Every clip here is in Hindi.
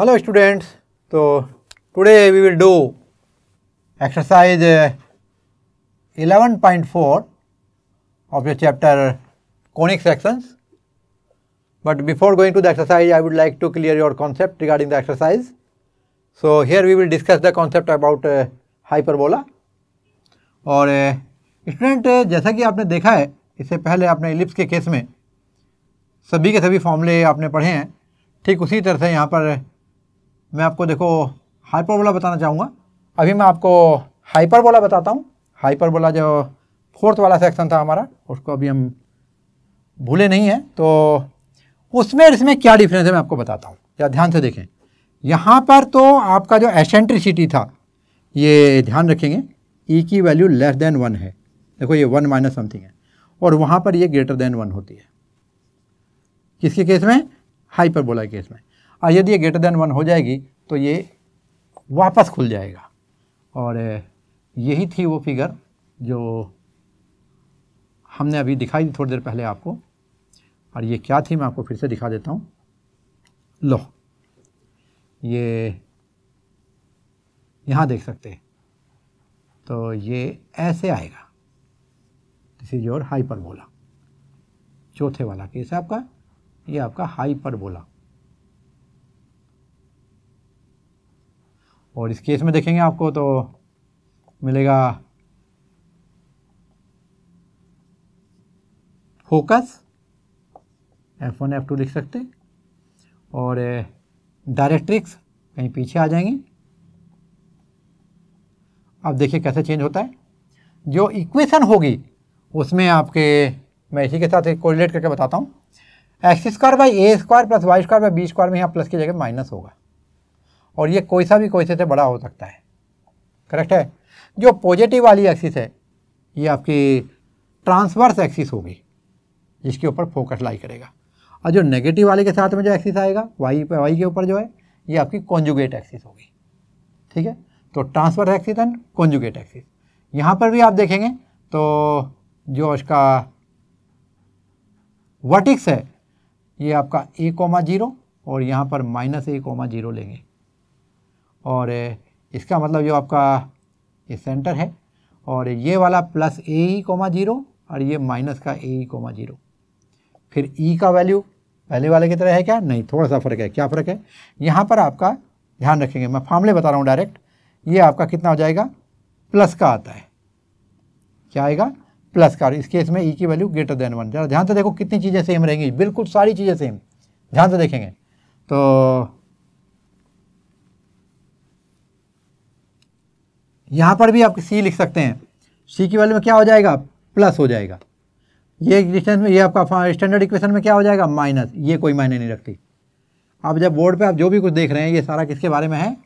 हेलो स्टूडेंट्स तो today we will do exercise 11.4 of your chapter conic sections but before going to the exercise I would like to clear your concept regarding the exercise so here we will discuss the concept about hyperbola और स्टूडेंट uh, uh, जैसा कि आपने देखा है इससे पहले आपने इलिप्स के केस में सभी के सभी फॉर्मूले आपने पढ़े हैं ठीक उसी तरह से यहाँ पर मैं आपको देखो हाइपरबोला बताना चाहूँगा अभी मैं आपको हाइपरबोला बताता हूँ हाइपरबोला जो फोर्थ वाला सेक्शन था हमारा उसको अभी हम भूले नहीं हैं तो उसमें इसमें क्या डिफरेंस है मैं आपको बताता हूँ या ध्यान से देखें यहाँ पर तो आपका जो एसेंट्रिसिटी था ये ध्यान रखेंगे ई e की वैल्यू लेस देन वन है देखो ये वन माइनस समथिंग है और वहाँ पर ये ग्रेटर देन वन होती है किसके केस में हाइपरबोला केस में और यदि ये ग्रेटर देन वन हो जाएगी तो ये वापस खुल जाएगा और यही थी वो फिगर जो हमने अभी दिखाई दी थोड़ी देर पहले आपको और ये क्या थी मैं आपको फिर से दिखा देता हूँ लो ये यहाँ देख सकते हैं तो ये ऐसे आएगा दिस इज योर हाइपरबोला चौथे वाला केस है आपका ये आपका हाइपरबोला और इस केस में देखेंगे आपको तो मिलेगा focus F one F two लिख सकते और डायरेक्ट्रिक्स eh, कहीं पीछे आ जाएंगे अब देखिए कैसे चेंज होता है जो इक्वेशन होगी उसमें आपके मैं इसी के साथ कोरिलेट करके बताता हूँ x square by A square plus Y square by B square में यहाँ प्लस की जगह माइनस होगा और ये कोई सा भी कोई से बड़ा हो सकता है करेक्ट है जो पॉजिटिव वाली एक्सिस है ये आपकी ट्रांसवर्स एक्सिस होगी जिसके ऊपर फोकस लाई करेगा और जो नेगेटिव वाले के साथ में जो एक्सिस आएगा वाई वाई के ऊपर जो है ये आपकी कॉन्जुगेट एक्सिस होगी ठीक है तो transverse axis and conjugate axis यहाँ पर भी आप देखेंगे तो जो इसका वर्टिक्स है ये आपका ए कोमा जीरो और यहाँ पर माइनस ए कोमा जीरो लेंगे और इसका मतलब जो आपका ये सेंटर है और ये वाला plus a E comma zero और ये माइनस का ए ई कोमा जीरो फिर ई e का वैल्यू पहले वाले की तरह है क्या नहीं थोड़ा सा फ़र्क है क्या फ़र्क है यहाँ पर आपका ध्यान रखेंगे मैं फार्मले बता रहा हूँ डायरेक्ट ये आपका कितना हो जाएगा प्लस का आता है क्या आएगा प्लस का इस केस में ई e की वैल्यू ग्रेटर देन वन ज़रा ध्यान से देखो कितनी चीज़ें सेम रहेंगी बिल्कुल सारी चीज़ें सेम ध्यान से देखेंगे तो यहाँ पर भी आप सी लिख सकते हैं सी की वैल्यू में क्या हो जाएगा प्लस हो जाएगा ये डिस्टेंस में ये आपका स्टैंडर्ड इक्वेशन में क्या हो जाएगा माइनस ये कोई मायने नहीं रखती आप जब बोर्ड पे आप जो भी कुछ देख रहे हैं ये सारा किसके बारे में है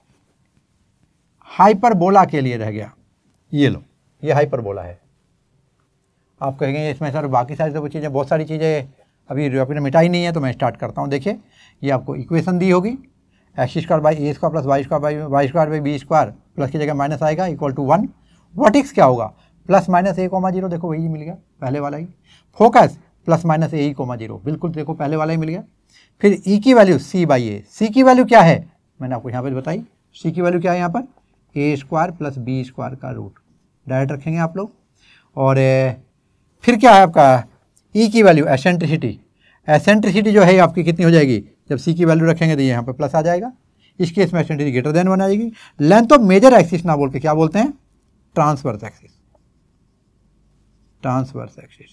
हाइपरबोला के लिए रह गया ये लो ये हाइपरबोला है आप कहेंगे इसमें सर बाकी सारी सब तो चीज़ें बहुत सारी चीज़ें अभी अपने मिटाई नहीं है तो मैं स्टार्ट करता हूँ देखिए ये आपको इक्वेशन दी होगी x square by A square plus Y square by y square by B square plus की जगह माइनस आएगा इक्वल टू वन वर्टिक्स क्या होगा प्लस माइनस ए कोमा जीरो देखो वही मिल गया पहले वाला ही फोकस प्लस माइनस ए ही कोमा जीरो बिल्कुल देखो पहले वाला ही मिल गया फिर ई e की value c by a c की वैल्यू क्या है मैंने आपको यहाँ पर बताई सी की वैल्यू क्या है यहाँ पर a square plus B square का रूट डायरेक्ट रखेंगे आप लोग और फिर क्या है आपका ई e की वैल्यू एसेंट्रिसिटी एसेंट्रिसिटी जो है आपकी कितनी हो जाएगी जब सी की वैल्यू रखेंगे तो यहाँ पर प्लस आ जाएगा इस केस में एक्सटेंसिटी ग्रेटर देन वन आएगी लेंथ ऑफ मेजर एक्सिस ना बोल के क्या बोलते हैं ट्रांसवर्स एक्सिस ट्रांसवर्स एक्सिस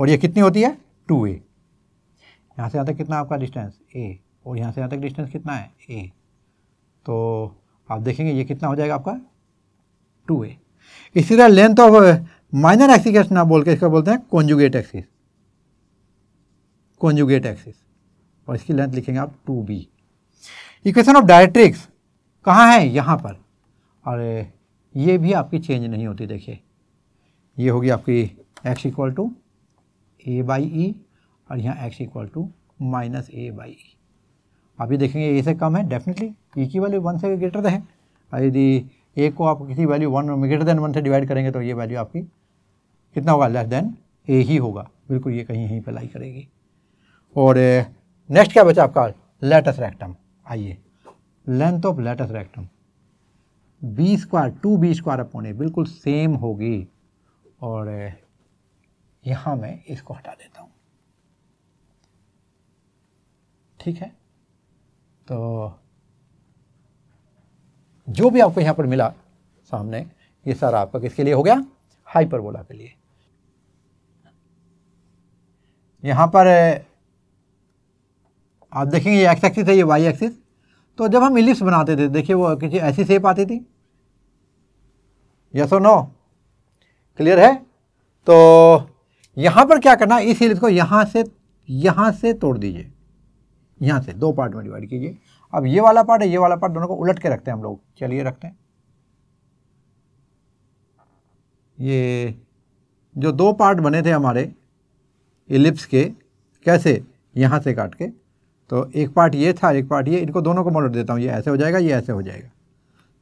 और ये कितनी होती है टू ए यहाँ से यहाँ तक कितना आपका डिस्टेंस ए और यहाँ से यहाँ तक डिस्टेंस कितना है ए तो आप देखेंगे ये कितना हो जाएगा आपका टू ए इसी तरह लेंथ ऑफ माइनर एक्सिस ना बोल के इसको बोलते हैं कॉन्जुगेट एक्सिस कॉन्जुगेट एक्सिस और इसकी लेंथ लिखेंगे आप two b equation of directrix कहाँ है यहाँ पर और ये भी आपकी चेंज नहीं होती देखिए ये होगी आपकी x equal to a by e और यहाँ x equal to minus a by e अभी देखेंगे ए से कम है डेफिनेटली ई e की वैल्यू वन से ग्रेटर है और यदि ए को आप किसी value one greater than one से डिवाइड करेंगे तो ये वैल्यू आपकी कितना होगा लेस देन ए ही होगा बिल्कुल ये कहीं यहीं पर लाई करेगी और नेक्स्ट eh, क्या बचा आपका लेटेस्ट रेक्टम आइए length of latus rectum b square two B square upon a बिल्कुल सेम होगी और यहाँ मैं इसको हटा देता हूँ ठीक है तो जो भी आपको यहाँ पर मिला सामने ये सारा आपका किसके लिए हो गया हाइपरबोला के लिए यहाँ पर आप देखेंगे ये एक्स एक्सिस है ये वाई एक्सिस तो जब हम इलिप्स बनाते थे देखिए वो किसी ऐसी शेप आती थी यस और नो क्लियर है तो यहां पर क्या करना इस इलिप्स को यहां से यहां से तोड़ दीजिए यहां से दो पार्ट में डिवाइड कीजिए अब ये वाला पार्ट है ये वाला पार्ट दोनों को उलट के रखते हैं हम लोग चलिए रखते हैं ये जो दो पार्ट बने थे हमारे इलिप्स के कैसे यहां से काट के तो एक पार्ट ये था एक पार्ट ये इनको दोनों को मोड़ देता हूँ ये ऐसे हो जाएगा ये ऐसे हो जाएगा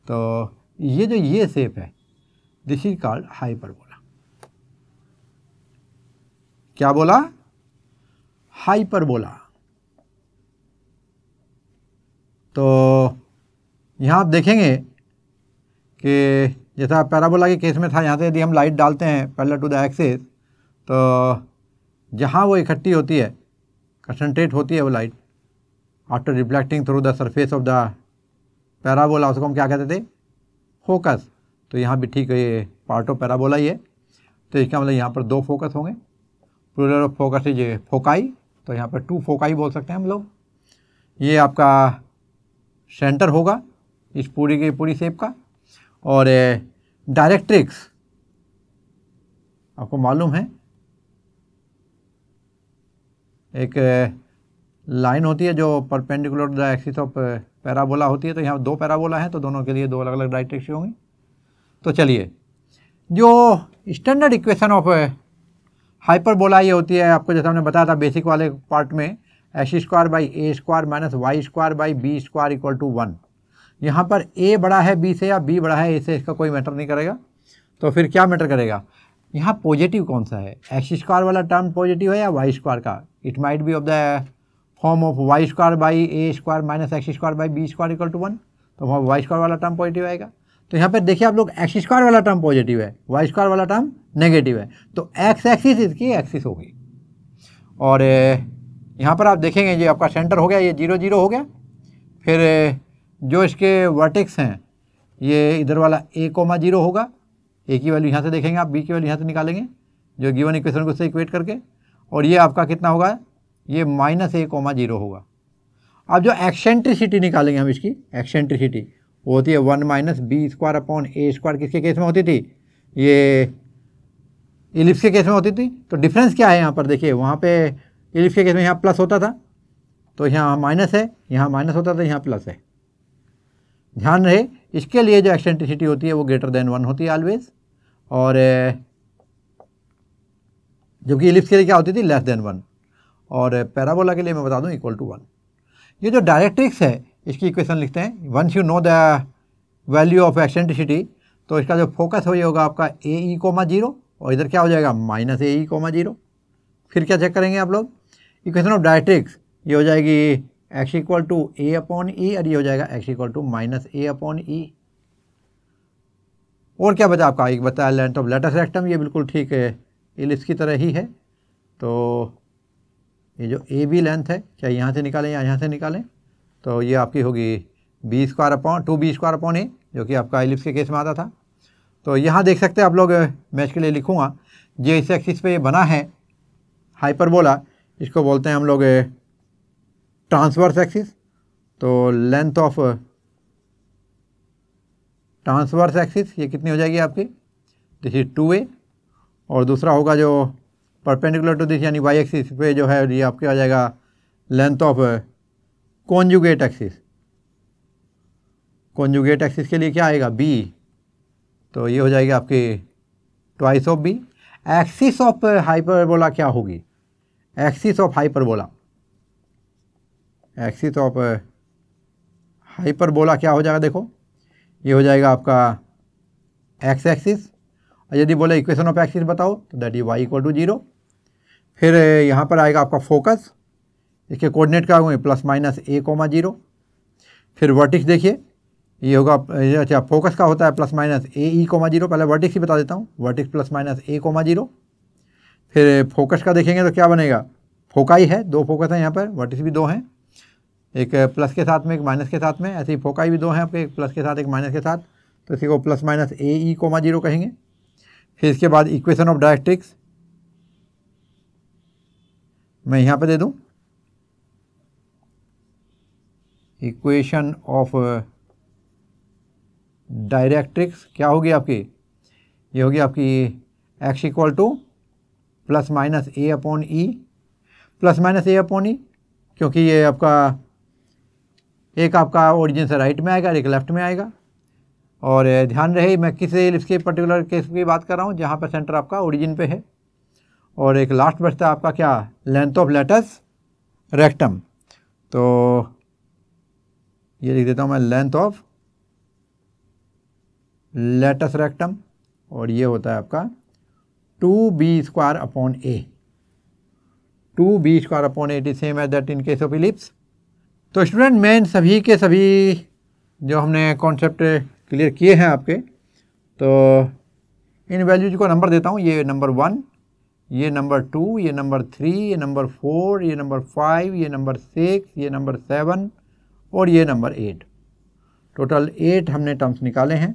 तो ये जो ये सेप है दिस इज कॉल्ड हाइपरबोला क्या बोला हाइपरबोला तो यहाँ आप देखेंगे कि जैसा पैराबोला के केस में था यहाँ से यदि हम लाइट डालते हैं पैरेलल टू द एक्सिस तो जहाँ वो इकट्ठी होती है कंसनट्रेट होती है वो light after reflecting through the surface of the parabola उसको हम क्या कहते थे फोकस तो यहाँ भी ठीक है ये पार्ट ऑफ पैराबोला ही है तो इसका मतलब यहाँ पर दो फोकस होंगे प्लूरल ऑफ फोकस ये फोकाई तो यहाँ पर टू फोकाई बोल सकते हैं हम लोग ये आपका सेंटर होगा इस पूरी की पूरी सेप का और डायरेक्ट्रिक्स आपको मालूम है एक लाइन होती है जो perpendicular the axis of parabola होती है तो यहाँ दो पैराबोला हैं तो दोनों के लिए दो अलग अलग डायरेक्ट्रिक्स होंगी तो चलिए जो स्टैंडर्ड इक्वेशन ऑफ हाइपरबोला ये होती है आपको जैसा हमने बताया था बेसिक वाले पार्ट में x square by A square minus Y square by B square equal to one यहाँ पर ए बड़ा है बी से या बी बड़ा है ए से इसका कोई मैटर नहीं करेगा तो फिर क्या मैटर करेगा यहाँ पॉजिटिव कौन सा है एक्स स्क्वायर वाला टर्म पॉजिटिव है या वाई स्क्वायर का it might be of the form of y square by A square minus x square by B square equal to one तो वहाँ वाई स्क्वायर वाला टर्म पॉजिटिव आएगा तो यहाँ पर देखिए आप लोग एक्स स्क्वायर वाला टर्म पॉजिटिव है वाई स्क्वायर वाला टर्म नेगेटिव है तो एक्स एक्सिस इसकी एक्सिस होगी और यहाँ पर आप देखेंगे ये आपका सेंटर हो गया ये जीरो जीरो हो गया फिर जो इसके वर्टिक्स हैं ये इधर वाला ए कोमा जीरो होगा ए की वैल्यू यहाँ से देखेंगे आप बी की वैल्यू यहाँ से निकालेंगे जो गिवन इक्वेशन को उससे इक्वेट करके और ये आपका कितना होगा ये माइनस ए कोमा जीरो होगा अब जो एक्सेंट्रिसिटी निकालेंगे हम इसकी एक्सेंट्रिसिटी वो होती है one minus b square upon ए स्क्वायर किसके केस में होती थी ये इलिप्स के केस में होती थी तो डिफरेंस क्या है यहाँ पर देखिए वहाँ पे इलिप्स के केस में यहाँ प्लस होता था तो यहाँ माइनस है यहाँ माइनस होता था यहाँ प्लस है ध्यान रहे इसके लिए जो एक्सेंट्रिसिटी होती है वो ग्रेटर देन वन होती है ऑलवेज और जो कि इलिप्स के लिए क्या होती थी लेस देन वन और पैराबोला के लिए मैं बता दूँ इक्वल टू वन ये जो डायरेक्ट्रिक्स है इसकी इक्वेशन लिखते हैं once you know the value of eccentricity तो इसका जो फोकस हो ये होगा आपका ए ई कोमा जीरो और इधर क्या हो जाएगा माइनस ए ई कोमा जीरो फिर क्या चेक करेंगे आप लोग इक्वेशन ऑफ डायरेक्ट्रिक्स ये हो जाएगी x equal to a upon e और ये हो जाएगा x equal to minus a upon e और क्या बचा आपका एक बताया लेंथ ऑफ लेटर रेक्टम ये बिल्कुल ठीक है इल इसकी तरह ही है तो ये जो ए बी लेंथ है क्या यहाँ से निकालें या यहाँ से निकालें तो ये आपकी होगी b square upon two B square upon a जो कि आपका एलिप्स के केस में आता था तो यहाँ देख सकते हैं आप लोग मैच के लिए लिखूँगा जे इस एक्सिस पे ये बना है हाइपरबोला इसको बोलते हैं हम लोग ट्रांसवर्स एक्सिस तो लेंथ ऑफ ट्रांसवर्स एक्सिस ये कितनी हो जाएगी आपकी दिस इज टू ए और दूसरा होगा जो परपेंडिकुलर टू दिस यानी वाई एक्सिस पे जो है ये आपके आ जाएगा length of conjugate axis conjugate axis के लिए क्या आएगा बी तो ये हो जाएगी आपकी twice of b axis of hyperbola क्या होगी axis of hyperbola axis of hyperbola क्या हो जाएगा देखो ये हो जाएगा आपका एक्स एक्सिस और यदि बोले इक्वेशन ऑफ एक्सिस बताओ तो that is y equal to zero फिर यहाँ पर आएगा आपका फोकस इसके कोऑर्डिनेट क्या होंगे प्लस माइनस ए कोमा जीरो फिर वर्टिक्स देखिए ये होगा अच्छा फोकस का होता है प्लस माइनस ए ई कोमा जीरो पहले वर्टिक्स ही बता देता हूँ वर्टिक्स प्लस माइनस ए कोमा जीरो फिर फोकस का देखेंगे तो क्या बनेगा फोकाई है दो फोकस हैं यहाँ पर वर्टिक्स भी दो हैं एक प्लस के साथ में एक माइनस के साथ में ऐसे ही फोकाई भी दो हैं आपके एक प्लस के साथ एक माइनस के साथ तो इसी को प्लस माइनस ए ई कोमा जीरो कहेंगे फिर इसके बाद इक्वेशन ऑफ डायरेक्ट्रिक्स मैं यहाँ पे दे दूँ इक्वेशन ऑफ डायरेक्ट्रिक्स क्या होगी आपकी ये होगी आपकी x equal to plus minus a upon e plus minus a upon e क्योंकि ये आपका एक आपका ओरिजिन से राइट में आएगा एक लेफ्ट में आएगा और uh, ध्यान रहे मैं किसी इसके पर्टिकुलर केस की बात कर रहा हूँ जहाँ पर सेंटर आपका ओरिजिन पे है और एक लास्ट बचता है आपका क्या लेंथ ऑफ लेटस रेक्टम तो ये लिख देता हूँ मैं लेंथ ऑफ लेटस रेक्टम और ये होता है आपका two B square upon a two B square upon eight is same as that in case of ellipse तो स्टूडेंट मैं सभी के सभी जो हमने कॉन्सेप्ट क्लियर किए हैं आपके तो इन वैल्यूज को नंबर देता हूँ ये नंबर वन ये नंबर टू ये नंबर थ्री ये नंबर फोर ये नंबर फाइव ये नंबर सिक्स ये नंबर सेवन और ये नंबर एट टोटल एट हमने टर्म्स निकाले हैं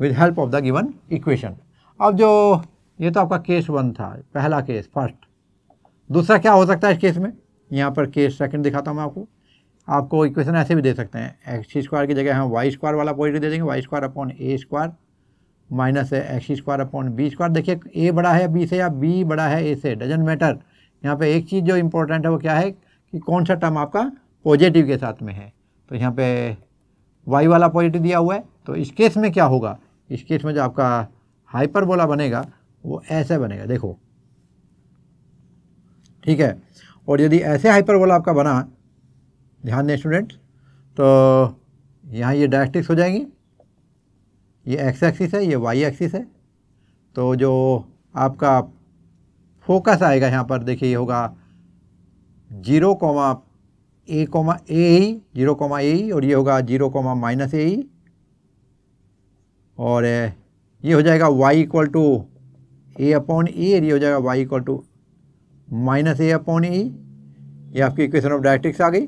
with help of the given equation अब जो ये तो आपका केस वन था पहला केस फर्स्ट दूसरा क्या हो सकता है इस केस में यहाँ पर केस सेकंड दिखाता हूँ मैं आपको आपको इक्वेशन ऐसे भी दे सकते हैं एक्स स्क्वायर की जगह हम वाई स्क्वायर वाला पॉइंट दे देंगे वाई स्क्वायर अपॉन ए स्क्वायर माइनस है x square upon B square देखिए ए बड़ा है बी से या बी बड़ा है ए से डजेंट मैटर यहाँ पे एक चीज़ जो इम्पोर्टेंट है वो क्या है कि कौन सा टर्म आपका पॉजिटिव के साथ में है तो यहाँ पे वाई वाला पॉजिटिव दिया हुआ है तो इस केस में क्या होगा इस केस में जो आपका हाइपरबोला बनेगा वो ऐसे बनेगा देखो ठीक है और यदि ऐसे हाइपरबोला आपका बना ध्यान दें स्टूडेंट तो यहाँ ये डायरेक्टिक्स हो जाएंगी ये एक्स एक्सिस है ये वाई एक्सिस है तो जो आपका फोकस आएगा यहाँ पर देखिए ये होगा zero comma a comma a ही जीरो कोमा ए और ये होगा जीरो कोमा माइनस ए ही और ये हो जाएगा y equal to a upon e और ये हो जाएगा y equal to minus a upon e ये आपकी इक्वेशन ऑफ डायरेक्ट्रिक्स आ गई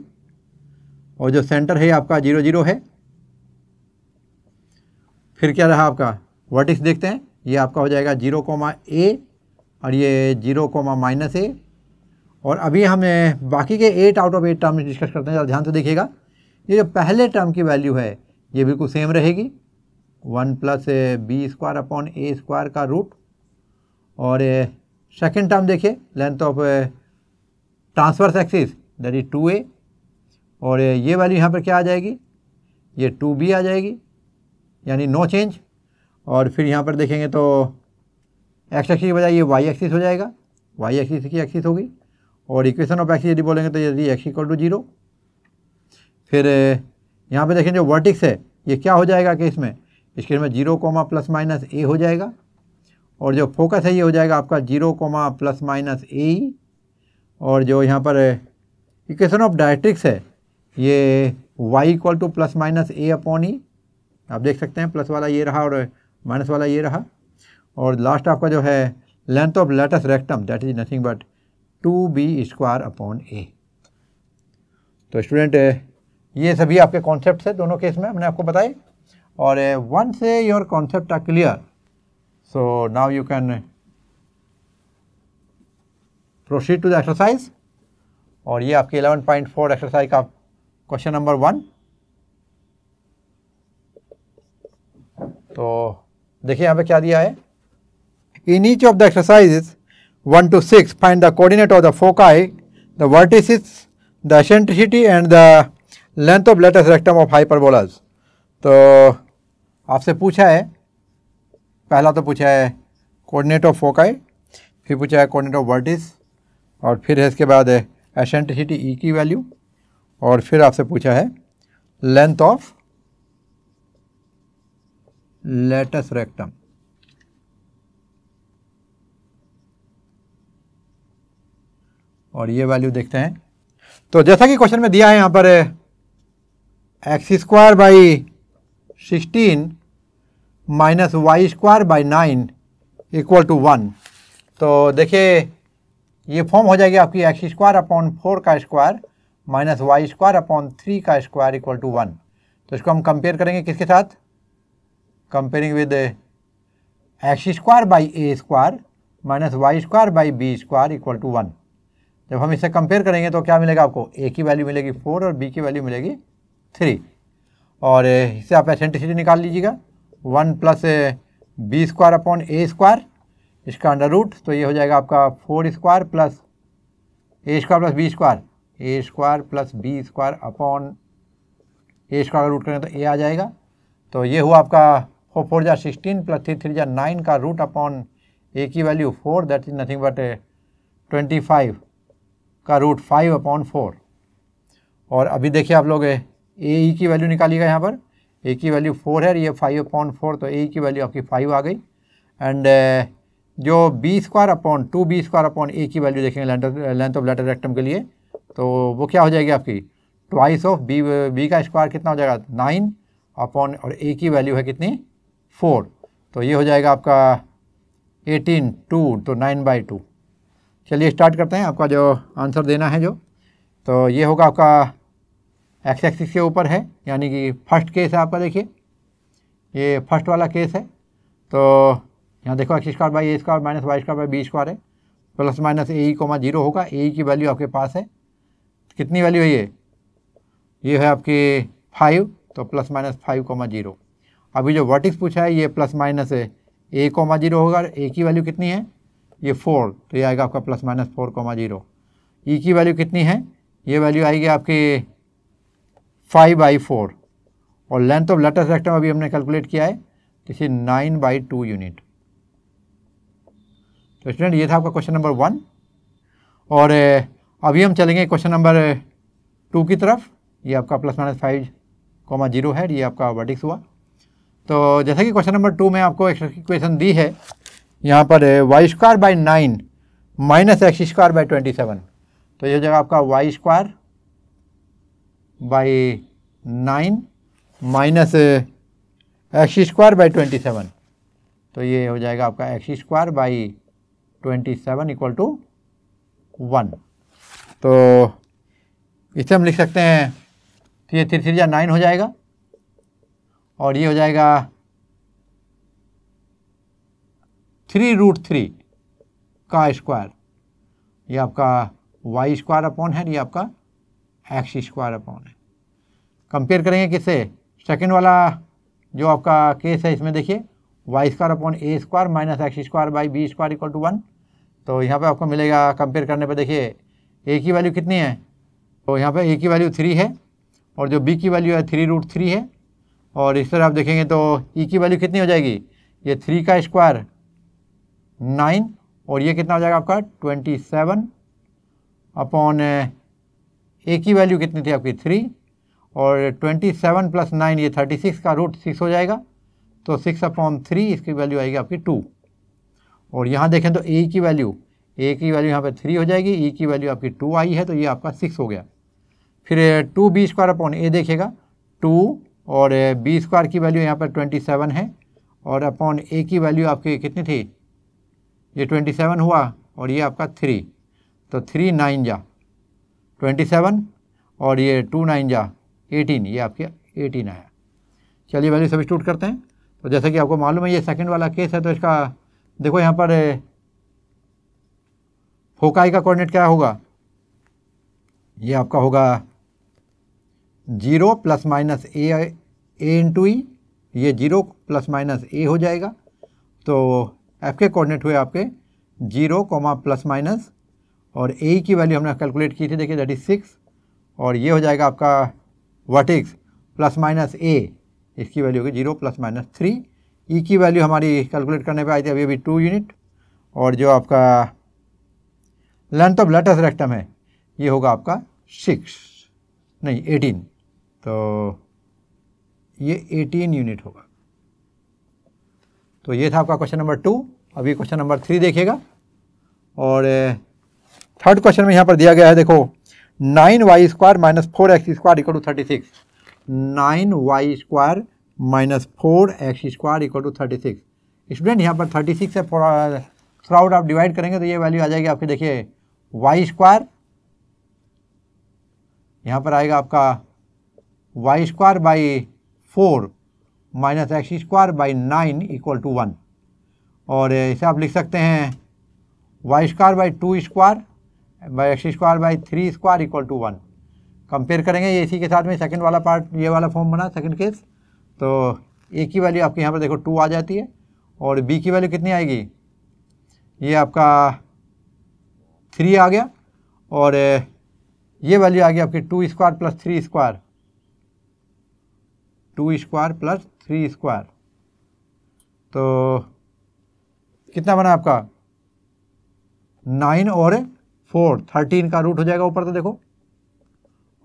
और जो सेंटर है आपका जीरो जीरो है फिर क्या रहा आपका वर्टिक्स देखते हैं ये आपका हो जाएगा जीरो कोमा ए और ये जीरो कोमा माइनस ए और अभी हम बाकी के eight out of eight term discuss करते हैं ध्यान से देखिएगा ये जो पहले टर्म की वैल्यू है ये बिल्कुल सेम रहेगी one plus B square upon ए स्क्वायर का रूट और सेकेंड टर्म देखिए length of transverse axis that is two a और ये वैल्यू यहाँ पर क्या आ जाएगी ये टू बी आ जाएगी यानी नो चेंज और फिर यहाँ पर देखेंगे तो एक्स एक्सिस की बजाय ये वाई एक्सिस हो जाएगा वाई एक्सिस की एक्सिस होगी और इक्वेशन ऑफ एक्सिस यदि बोलेंगे तो यदि एक्स इक्वल टू जीरो फिर यहाँ पर देखें जो वर्टिक्स है ये क्या हो जाएगा कि इसमें इसके में zero comma plus minus a हो जाएगा और जो फोकस है ये हो जाएगा आपका zero comma plus minus a और जो यहाँ पर इक्वेशन ऑफ डायट्रिक्स है ये y equal to plus minus a upon e आप देख सकते हैं प्लस वाला ये रहा और माइनस वाला ये रहा और लास्ट आपका जो है length of latus rectum that is nothing but two B square upon a तो स्टूडेंट ये सभी आपके कॉन्सेप्ट है दोनों केस में हमने आपको बताए और once your concept are clear so now you can proceed to the exercise और ये आपके 11.4 एक्सरसाइज का क्वेश्चन नंबर वन तो देखिए यहाँ पे क्या दिया है in each of the exercise one two six find the coordinate of the foci the vertices the eccentricity and the length of latus rectum of hyper तो आपसे पूछा है पहला तो पूछा है कोऑर्डिनेट ऑफ फोकाई फिर पूछा है कोऑर्डिनेट ऑफ वर्टिस और फिर इसके बाद एसेंट्रिसिटी ई की वैल्यू और फिर आपसे पूछा है लेंथ ऑफ लेटस रेक्टम और ये वैल्यू देखते हैं तो जैसा कि क्वेश्चन में दिया है यहां पर x square by sixteen minus Y square by nine equal to one तो देखिए ये फॉर्म हो जाएगी आपकी एक्स स्क्वायर अपॉन फोर का square minus Y square upon three का स्क्वायर इक्वल टू वन तो इसको हम कंपेयर करेंगे किसके साथ comparing with the x square by a square minus Y square by B square equal to one जब हम इसे कंपेयर करेंगे तो क्या मिलेगा आपको ए की वैल्यू मिलेगी फोर और बी की वैल्यू मिलेगी थ्री और इससे आप एसेंटिसिटी निकाल लीजिएगा one plus B square upon ए स्क्वायर इसका अंडर रूट तो ये हो जाएगा आपका four square plus a square plus B square A square plus B square upon A square का रूट करें तो ए आ जाएगा तो ये हुआ आपका फोर फोर जा सिक्सटीन प्लस थ्री थ्री जा नाइन का रूट अपॉन ए की value four that is nothing but twenty five का रूट फाइव अपॉन फोर और अभी देखिए आप लोग ए uh, ई e की वैल्यू निकालिएगा यहाँ पर ए की वैल्यू फोर है ये फाइव अपॉन फोर तो ए e की वैल्यू आपकी फाइव आ गई एंड uh, जो b square upon two B square upon ए की वैल्यू देखेंगे लेंथ ऑफ लेटर रेक्टम के लिए तो वो क्या हो जाएगी आपकी ट्वाइस ऑफ बी बी का स्क्वायर कितना हो जाएगा नाइन अपॉन और ए e की वैल्यू है कितनी फोर तो ये हो जाएगा आपका एटीन टू तो नाइन बाई टू चलिए स्टार्ट करते हैं आपका जो आंसर देना है जो तो ये होगा आपका एक्स एक्सिस के ऊपर है यानी कि फर्स्ट केस है आपका देखिए ये फर्स्ट वाला केस है तो यहाँ देखो x square by A square minus Y square by B square है प्लस माइनस ए कोमा जीरो होगा ए की वैल्यू आपके पास है कितनी वैल्यू है ये ये है आपकी फाइव तो plus minus five comma zero अभी जो वर्टिक्स पूछा है ये प्लस माइनस है ए कोमा जीरो होगा ए की वैल्यू कितनी है ये फोर तो ये आएगा आपका plus minus four comma zero e की वैल्यू कितनी है ये वैल्यू आएगी आपकी फाइव बाई फोर और लेंथ ऑफ लेटेस्ट रेक्टम अभी हमने कैलकुलेट किया है किसी नाइन बाई टू यूनिट तो स्टूडेंट तो ये था आपका क्वेश्चन नंबर वन और अभी हम चलेंगे क्वेश्चन नंबर टू की तरफ ये आपका plus minus five comma zero है ये आपका वर्टिक्स हुआ तो जैसा कि क्वेश्चन नंबर टू में आपको एक क्वेश्चन दी है यहाँ पर y square by nine minus x square by twenty seven तो ये जगह आपका y square by nine minus x square by twenty seven तो ये हो जाएगा आपका x square by twenty seven equal to one तो इसे हम लिख सकते हैं तो ये थ्री थ्री या नाइन हो जाएगा और ये हो जाएगा थ्री रूट थ्री का स्क्वायर ये आपका वाई स्क्वायर अपॉन है ये आपका एक्स स्क्वायर अपॉन है कंपेयर करेंगे किससे सेकेंड वाला जो आपका केस है इसमें देखिए y square upon A square minus x square by B square equal to one तो यहाँ पे आपको मिलेगा कंपेयर करने पे देखिए ए की वैल्यू कितनी है तो यहाँ पे ए की वैल्यू थ्री है और जो बी की वैल्यू है थ्री रूट थ्री है और इस तरह आप देखेंगे तो ई e की वैल्यू कितनी हो जाएगी ये थ्री का स्क्वायर नाइन और ये कितना हो जाएगा आपका ट्वेंटी सेवन अपॉन ए की वैल्यू कितनी थी आपकी थ्री और ट्वेंटी सेवन प्लस नाइन ये थर्टी सिक्स का रूट सिक्स हो जाएगा तो सिक्स अपॉन थ्री इसकी वैल्यू आएगी आपकी टू और यहाँ देखें तो ए की वैल्यू ए की वैल्यू यहाँ पे थ्री हो जाएगी ई e की वैल्यू आपकी टू आई है तो ये आपका सिक्स हो गया फिर two B square upon a देखेगा टू और बी स्क्वायर की वैल्यू यहाँ पर ट्वेंटी सेवन है और अपॉन ए की वैल्यू आपकी कितनी थी ये ट्वेंटी सेवन हुआ और ये आपका थ्री तो थ्री नाइन जा ट्वेंटी सेवन और ये टू नाइन जा एटीन ये आपके एटीन आया चलिए वैल्यू स्टूट करते हैं तो जैसा कि आपको मालूम है ये सेकंड वाला केस है तो इसका देखो यहाँ पर फोकाई का कोऑर्डिनेट क्या होगा ये आपका होगा zero plus minus a a into e ये जीरो प्लस माइनस ए हो जाएगा तो एफ के कोऑर्डिनेट हुए आपके जीरो कॉमा प्लस माइनस और ए की वैल्यू हमने कैलकुलेट की थी देखिए दैट इज़ सिक्स और ये हो जाएगा आपका वर्टिक्स प्लस माइनस ए इसकी वैल्यू होगी zero plus minus three e की वैल्यू हमारी कैलकुलेट करने पे आई थी अभी अभी टू यूनिट और जो आपका लेंथ ऑफ लेटस रेक्टम है ये होगा आपका सिक्स नहीं एटीन तो ये 18 यूनिट होगा तो ये था आपका क्वेश्चन नंबर टू अभी क्वेश्चन नंबर थ्री देखिएगा और थर्ड क्वेश्चन में यहाँ पर दिया गया है देखो nine y square minus four x square equal to thirty six nine y square minus four x square equal to thirty six student यहाँ पर थर्टी सिक्स है थ्रू आउट आप डिवाइड करेंगे तो ये वैल्यू आ जाएगी आपके देखिए वाई स्क्वायर यहाँ पर आएगा आपका y square by four minus x square by nine equal to one और इसे आप लिख सकते हैं y square by two square by x square by three square equal to one compare करेंगे ये इसी के साथ में सेकंड वाला पार्ट ये वाला फॉर्म बना सेकंड केस तो ए की वैल्यू आपके यहाँ पर देखो टू आ जाती है और बी की वैल्यू कितनी आएगी ये आपका थ्री आ गया और ये वैल्यू आ गई आपकी two square plus three square two square plus three square तो कितना बना आपका नाइन और फोर थर्टीन का रूट हो जाएगा ऊपर तो देखो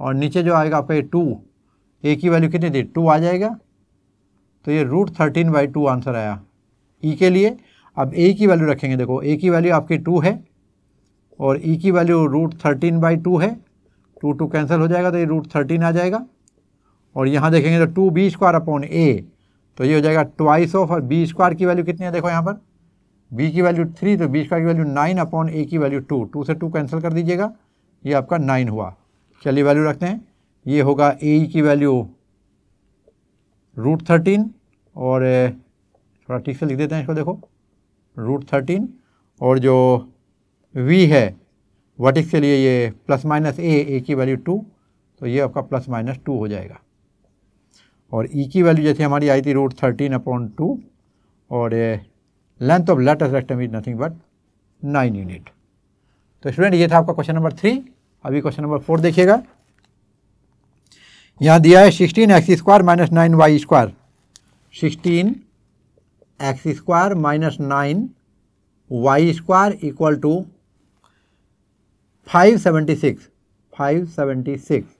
और नीचे जो आएगा आपका ये टू ए की वैल्यू कितनी थी टू आ जाएगा तो ये root thirteen by two answer आया ई e के लिए अब ए की वैल्यू रखेंगे देखो ए की वैल्यू आपकी टू है और ई e की value root thirteen by two है टू टू कैंसिल हो जाएगा तो ये रूट थर्टीन आ जाएगा और यहाँ देखेंगे तो two B square upon a तो ये हो जाएगा ट्वाइस ऑफ और बी स्क्वायर की वैल्यू कितनी है देखो यहाँ पर बी की वैल्यू थ्री तो बी स्क्वायर की वैल्यू नाइन अपॉन ए की वैल्यू टू टू से टू कैंसिल कर दीजिएगा ये आपका नाइन हुआ चलिए वैल्यू रखते हैं ये होगा ए की वैल्यू रूट थर्टीन और थोड़ा ठीक से लिख देते हैं इसको देखो रूट थर्टीन और जो वी है वटिक्स के लिए ये प्लस माइनस ए ए की वैल्यू टू तो ये आपका प्लस माइनस टू हो जाएगा और ई e की वैल्यू जैसे हमारी आई थी रूट थर्टीन अपॉन टू और length of latus rectum is nothing but nine unit तो स्टूडेंट ये था आपका क्वेश्चन नंबर थ्री अभी क्वेश्चन नंबर फोर देखिएगा यहाँ दिया है sixteen x square minus nine y square sixteen x square minus nine y square equal to five seventy six five seventy six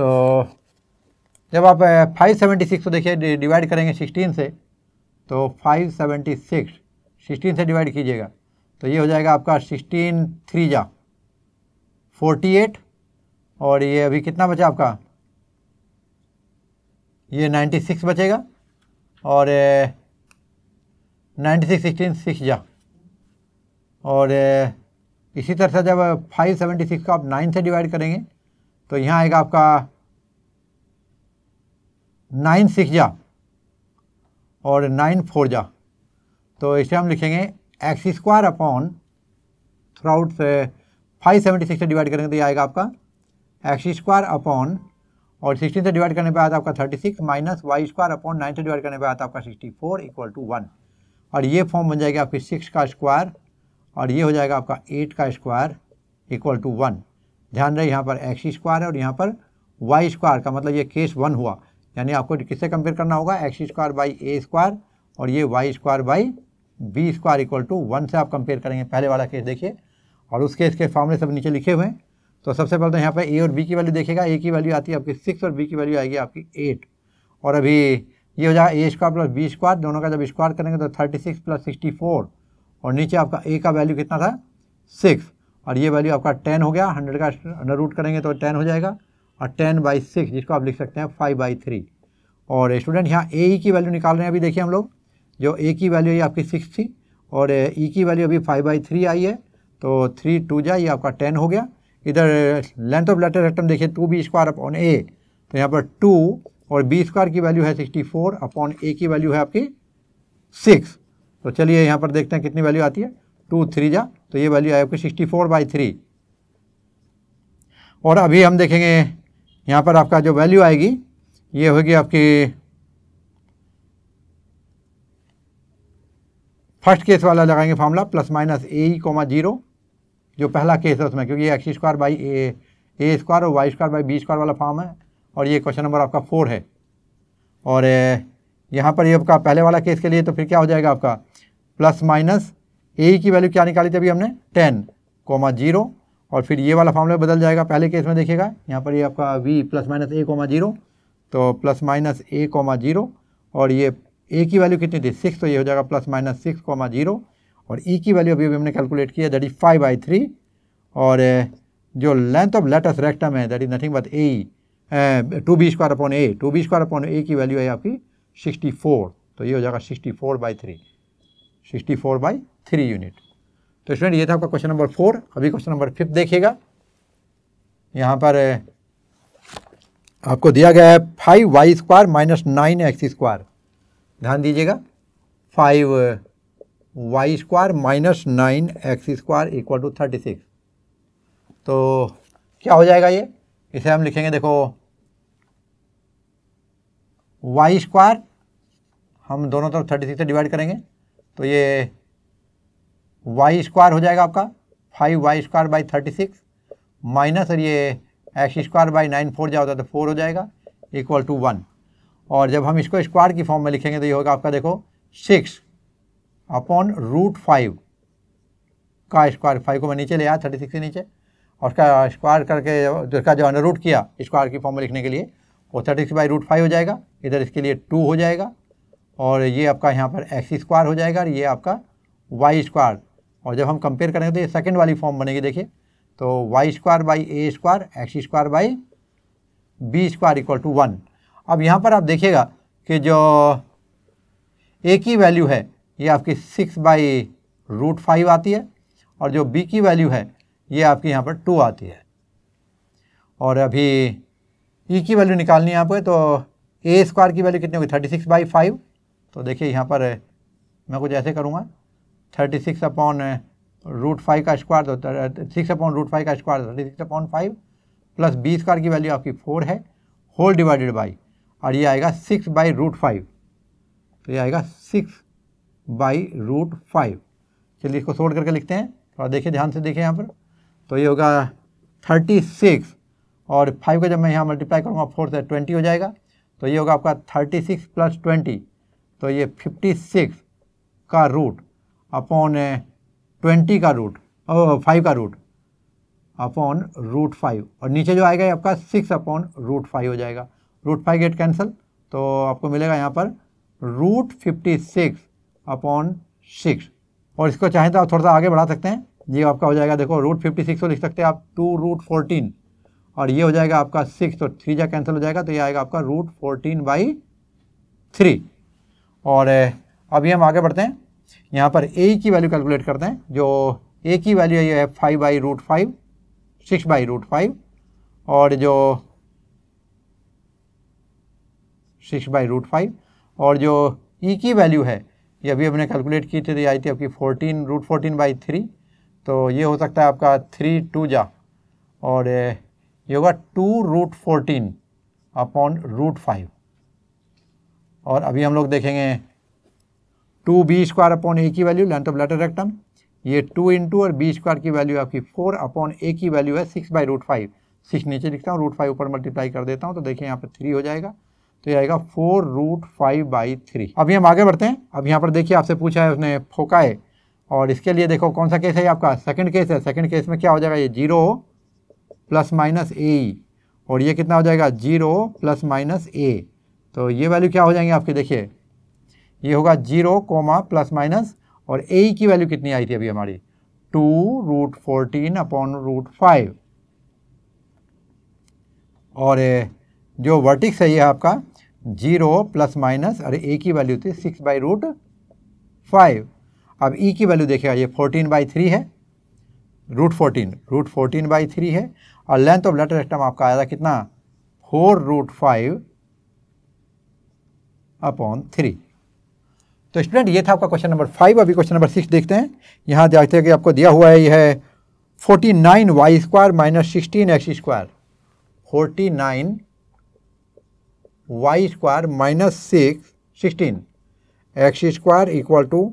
तो जब आप फाइव सेवेंटी सिक्स को देखिए डिवाइड करेंगे सिक्सटीन से तो फाइव सेवेंटी सिक्स सिक्सटीन से डिवाइड कीजिएगा तो ये हो जाएगा आपका सिक्सटीन थ्री जा फोर्टी एट और ये अभी कितना बचा आपका ये नाइन्टी सिक्स बचेगा और नाइन्टी सिक्स सिक्सटीन सिक्स जा और इसी तरह से जब फाइव सेवेंटी सिक्स को आप नाइन से डिवाइड करेंगे तो यहाँ आएगा आपका नाइन सिक्स जा और नाइन फोर जा तो इसे हम लिखेंगे x square upon throughout five seventy six से डिवाइड करेंगे तो ये आएगा आपका एक्स स्क्वायर अपॉन और सिक्सटीन से डिवाइड करने पे आता आपका thirty six minus Y square upon nine से डिवाइड करने पे आता आपका sixty four equal to one और ये फॉर्म बन जाएगी आपकी सिक्स का स्क्वायर और ये हो जाएगा आपका एट का स्क्वायर इक्वल टू वन ध्यान रहे यहाँ पर एक्स स्क्वायर है और यहाँ पर वाई स्क्वायर का मतलब ये केस वन हुआ यानी आपको किससे कंपेयर करना होगा x square by A square और ये Y square by B square equal to one से आप कंपेयर करेंगे पहले वाला केस देखिए और उस केस के फॉर्मूले सब नीचे लिखे हुए हैं तो सबसे पहले तो यहाँ पर ए और बी की वैल्यू देखेगा ए की वैल्यू आती है आपकी सिक्स और बी की वैल्यू आएगी आपकी एट और अभी ये हो जाएगा a square plus B square दोनों का जब स्क्वायर करेंगे तो thirty six plus sixty four और नीचे आपका ए का वैल्यू कितना था सिक्स और ये वैल्यू आपका टेन हो गया हंड्रेड का अंडर रूट करेंगे तो टेन हो जाएगा और टेन बाई सिक्स जिसको आप लिख सकते हैं फाइव बाई थ्री और स्टूडेंट यहाँ ए की वैल्यू निकाल रहे हैं अभी देखिए हम लोग जो ए की वैल्यू ये आपकी सिक्स थी और ई की वैल्यू अभी फाइव बाई थ्री आई है तो थ्री टू जा ये आपका टेन हो गया इधर लेंथ ऑफ लेटर रेक्टम देखिए two B square upon a तो यहाँ पर टू और बी स्क्वायर की वैल्यू है सिक्सटी फोर अपॉन ए की वैल्यू है आपकी सिक्स तो चलिए यहाँ पर देखते हैं कितनी वैल्यू आती है टू थ्री जा तो ये वैल्यू आई आपकी सिक्सटी फोर बाई थ्री और अभी हम देखेंगे यहाँ पर आपका जो वैल्यू आएगी ये होगी आपकी फर्स्ट केस वाला लगाएंगे फार्मूला प्लस माइनस ए ई कोमा जीरो जो पहला केस है उसमें क्योंकि x square by a a square और y square by B square वाला फॉर्म है और ये क्वेश्चन नंबर आपका फोर है और यहाँ पर ये आपका पहले वाला केस के लिए तो फिर क्या हो जाएगा आपका प्लस माइनस ए की वैल्यू क्या निकाली थी अभी हमने टेन कोमा जीरो और फिर ये वाला फॉर्मूला बदल जाएगा पहले केस में देखिएगा यहाँ पर ये आपका वी प्लस माइनस ए कोमा जीरो तो प्लस माइनस ए कोमा जीरो और ये ए की वैल्यू कितनी थी सिक्स तो ये हो जाएगा plus minus six comma zero और ई e की वैल्यू अभी अभी हमने कैलकुलेट किया that is five by three और जो लेंथ ऑफ लेटस रेक्टम है that is nothing but a two B square upon a two B square upon ए की वैल्यू है आपकी सिक्सटी फोर तो ये हो जाएगा sixty four by three sixty four by three unit तो स्टूडेंट ये था आपका क्वेश्चन नंबर फोर अभी क्वेश्चन नंबर फिफ्थ देखिएगा यहाँ पर आपको दिया गया है five y square minus nine x square ध्यान दीजिएगा five y square minus nine x square equal to thirty six तो क्या हो जाएगा ये इसे हम लिखेंगे देखो वाई स्क्वायर हम दोनों तरफ थर्टी सिक्स से डिवाइड करेंगे तो ये वाई स्क्वायर हो जाएगा आपका five y square by thirty six minus और ये x square by nine four जो होता है तो फोर हो जाएगा इक्वल टू वन और जब हम इसको स्क्वायर की फॉर्म में लिखेंगे तो ये होगा आपका देखो सिक्स अपॉन रूट फाइव का स्क्वायर फाइव को मैं नीचे ले आया थर्टी सिक्स के नीचे और उसका स्क्वायर करके उसका जो अंडर रूट किया स्क्वायर की फॉर्म में लिखने के लिए वो thirty six by root five हो जाएगा इधर इसके लिए टू हो जाएगा और ये आपका यहाँ पर एक्स स्क्वायर हो जाएगा और ये आपका वाई स्क्वायर और जब हम कंपेयर करेंगे तो ये सेकेंड वाली फॉर्म बनेगी देखिए तो y square by A square x square by B square equal to one अब यहाँ पर आप देखिएगा कि जो ए की वैल्यू है ये आपकी सिक्स बाई रूट फाइव आती है और जो बी की वैल्यू है ये आपकी यहाँ पर टू आती है और अभी ई e की वैल्यू निकालनी है आपको तो ए स्क्वायर की वैल्यू कितनी होगी थर्टी सिक्स बाई फाइव तो देखिए यहाँ पर मैं कुछ ऐसे करूँगा thirty six upon root five का स्क्वायर दो सिक्स अपॉन रूट फाइव का square thirty six upon five plus B square की वैल्यू आपकी फोर है होल डिवाइडेड बाई और ये आएगा सिक्स बाई रूट फाइव तो ये आएगा सिक्स बाई रूट फाइव चलिए इसको सोल्ड करके लिखते हैं थोड़ा देखिए ध्यान से देखिए यहाँ पर तो ये होगा थर्टी सिक्स और फाइव का जब मैं यहाँ मल्टीप्लाई करूँगा फोर से ट्वेंटी हो जाएगा तो ये होगा आपका थर्टी सिक्स प्लस ट्वेंटी तो ये फिफ्टी सिक्स का रूट अपॉन ट्वेंटी का रूट फाइव uh, का रूट अपॉन रूट फाइव और नीचे जो आएगा आपका सिक्स अपॉन रूट फाइव हो जाएगा रूट फाइव गेट कैंसिल तो आपको मिलेगा यहाँ पर root fifty six upon six और इसको चाहें तो आप थोड़ा सा आगे बढ़ा सकते हैं ये आपका हो जाएगा देखो रूट फिफ्टी सिक्स को लिख सकते हैं आप टू रूट फोर्टीन और ये हो जाएगा आपका सिक्स तो थ्री जा कैंसिल हो जाएगा तो ये आएगा आपका रूट फोर्टीन बाई थ्री और uh, अभी हम आगे बढ़ते हैं यहाँ पर ए की वैल्यू कैलकुलेट करते हैं जो ए की वैल्यू है ये है five by root five six by root five और जो सिक्स बाई रूट फाइव और जो ई e की वैल्यू है ये अभी हमने कैलकुलेट की थी तो आई थी आपकी fourteen root fourteen by three तो ये हो सकता है आपका थ्री टू जा और ये होगा two root fourteen upon root five और अभी हम लोग देखेंगे टू बी स्क्वायर अपॉन ए की value length of latus rectum ये टू इंटू और बी स्क्वायर की वैल्यू आपकी फोर अपॉन ए की वैल्यू है six by root five six नीचे लिखता हूँ रूट फाइव ऊपर मल्टीप्लाई कर देता हूँ तो देखिए यहाँ पर थ्री हो जाएगा तो ये आएगा four root five by three अभी हम आगे बढ़ते हैं अब यहाँ पर देखिए आपसे पूछा है उसने फोकाए और इसके लिए देखो कौन सा केस है आपका सेकंड केस है सेकंड केस में क्या हो जाएगा ये जीरो प्लस माइनस ए और ये कितना हो जाएगा जीरो प्लस माइनस ए तो ये वैल्यू क्या हो जाएंगे आपके देखिए ये होगा जीरो कोमा प्लस माइनस और ए की वैल्यू कितनी आई थी अभी हमारी two root fourteen upon root five और जो वर्टिक्स है ये आपका जीरो प्लस माइनस और ए की वैल्यू थी सिक्स बाई रूट फाइव अब ई की वैल्यू देखिएगा ये फोर्टीन बाई थ्री है root fourteen root fourteen by three है और लेंथ ऑफ लेटर एक्टम आपका आया था कितना four root five upon three तो स्टूडेंट ये था आपका क्वेश्चन नंबर फाइव अभी क्वेश्चन नंबर सिक्स देखते हैं यहाँ देखते हैं कि आपको दिया हुआ है यह है forty nine y square minus sixteen x square forty nine y square minus six sixteen x square equal to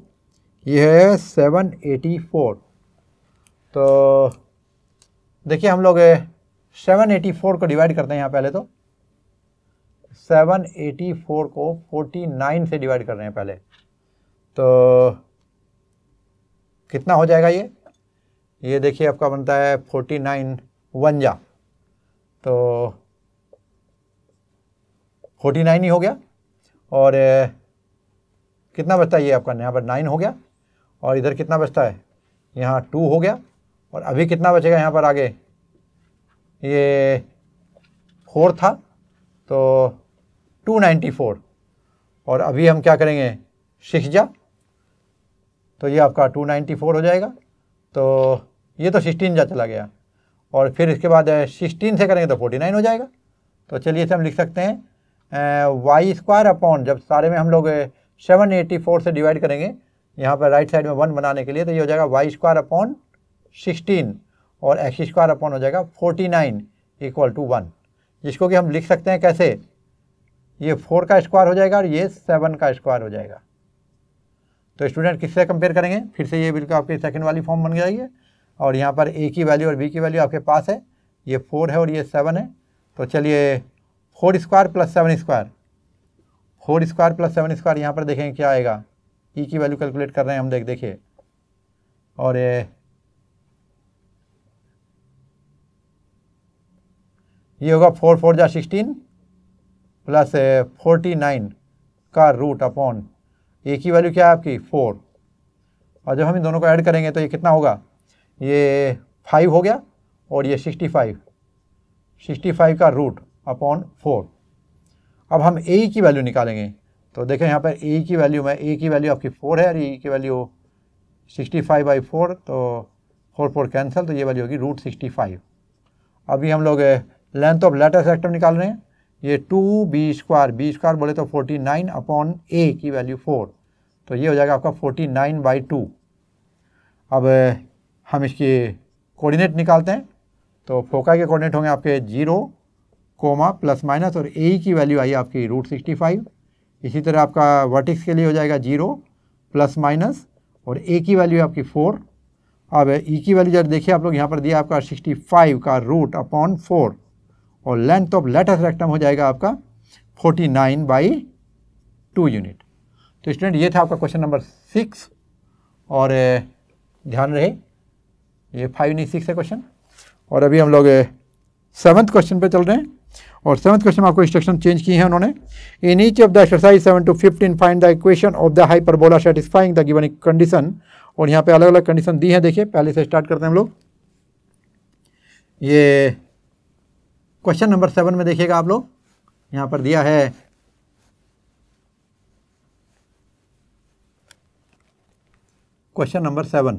ये है सेवन एटी फोर तो देखिए हम लोग सेवन एटी फोर को डिवाइड करते हैं यहाँ पहले तो सेवन एटी फोर को फोर्टी नाइन से डिवाइड कर रहे हैं पहले तो कितना हो जाएगा ये ये देखिए आपका बनता है फोर्टी नाइन वन जा तो फोर्टी नाइन ही हो गया और कितना बचता है ये आपका यहाँ पर नाइन हो गया और इधर कितना बचता है यहाँ टू हो गया और अभी कितना बचेगा यहाँ पर आगे ये फोर था तो टू नाइन्टी फोर और अभी हम क्या करेंगे सिक्स जा तो ये आपका 294 हो जाएगा तो ये तो सिक्सटीन जा चला गया और फिर इसके बाद सिक्सटीन से करेंगे तो फोर्टी नाइन हो जाएगा तो चलिए इसे हम लिख सकते हैं वाई स्क्वायर अपॉन जब सारे में हम लोग सेवन एटी फोर से डिवाइड करेंगे यहाँ पर राइट साइड में वन बनाने के लिए तो ये हो जाएगा वाई स्क्वायर अपॉन सिक्सटीन और एक्स स्क्वायर अपॉन हो जाएगा forty nine equal to one जिसको कि हम लिख सकते हैं कैसे ये फोर का स्क्वायर हो जाएगा और ये सेवन का स्क्वायर हो जाएगा तो स्टूडेंट किससे कंपेयर करेंगे फिर से ये बिल्कुल आपकी सेकेंड वाली फॉर्म बन जाएगी और यहाँ पर ए की वैल्यू और बी की वैल्यू आपके पास है ये फोर है और ये सेवन है तो चलिए four square plus seven square four square plus seven square यहाँ पर देखेंगे क्या आएगा ई e की वैल्यू कैलकुलेट कर रहे हैं हम देख देखिए और ये ये होगा फोर फोर जा सिक्सटीन प्लस फोर्टी नाइन का रूट अपॉन ए की वैल्यू क्या है आपकी फोर और जब हम इन दोनों को ऐड करेंगे तो ये कितना होगा ये फाइव हो गया और ये सिक्सटी फाइव सिक्सटी फाइव का रूट अपॉन फोर अब हम ए की वैल्यू निकालेंगे तो देखें यहाँ पर ए की वैल्यू में ए की वैल्यू आपकी फ़ोर है और ए e की value sixty five by four तो फोर फोर कैंसिल तो ये वैल्यू होगी रूट सिक्सटी फाइव अभी हम लोग लेंथ ऑफ लेटेस्ट सेक्टर निकाल रहे हैं ये two B square B square बोले तो फोर्टी नाइन अपॉन ए की वैल्यू फोर तो ये हो जाएगा आपका फोर्टी नाइन बाई टू अब हम इसके कोऑर्डिनेट निकालते हैं तो फोका के कोऑर्डिनेट होंगे आपके जीरो कोमा प्लस माइनस और ए की वैल्यू आई आपकी रूट सिक्सटी फाइव इसी तरह आपका वर्टिक्स के लिए हो जाएगा जीरो प्लस माइनस और ए की वैल्यू आपकी फ़ोर अब ई की वैल्यू जब देखिए आप लोग यहाँ पर दिया आपका सिक्सटी फाइव का रूट अपॉन फोर और लेंथ ऑफ लेटर रेक्टम हो जाएगा आपका 49 नाइन बाई टू यूनिट तो स्टूडेंट ये था आपका क्वेश्चन नंबर सिक्स और ध्यान रहे ये फाइव नहीं सिक्स है क्वेश्चन और अभी हम लोग सेवन्थ क्वेश्चन पे चल रहे हैं और सेवन्थ क्वेश्चन में आपको इंस्ट्रक्शन चेंज किए हैं उन्होंने in each of the exercise seven to fifteen find the equation of the hyperbola satisfying the given condition और यहाँ पे अलग अलग कंडीशन दी है देखिए पहले से स्टार्ट करते हैं हम लोग ये क्वेश्चन नंबर सेवन में देखिएगा आप लोग यहां पर दिया है question number seven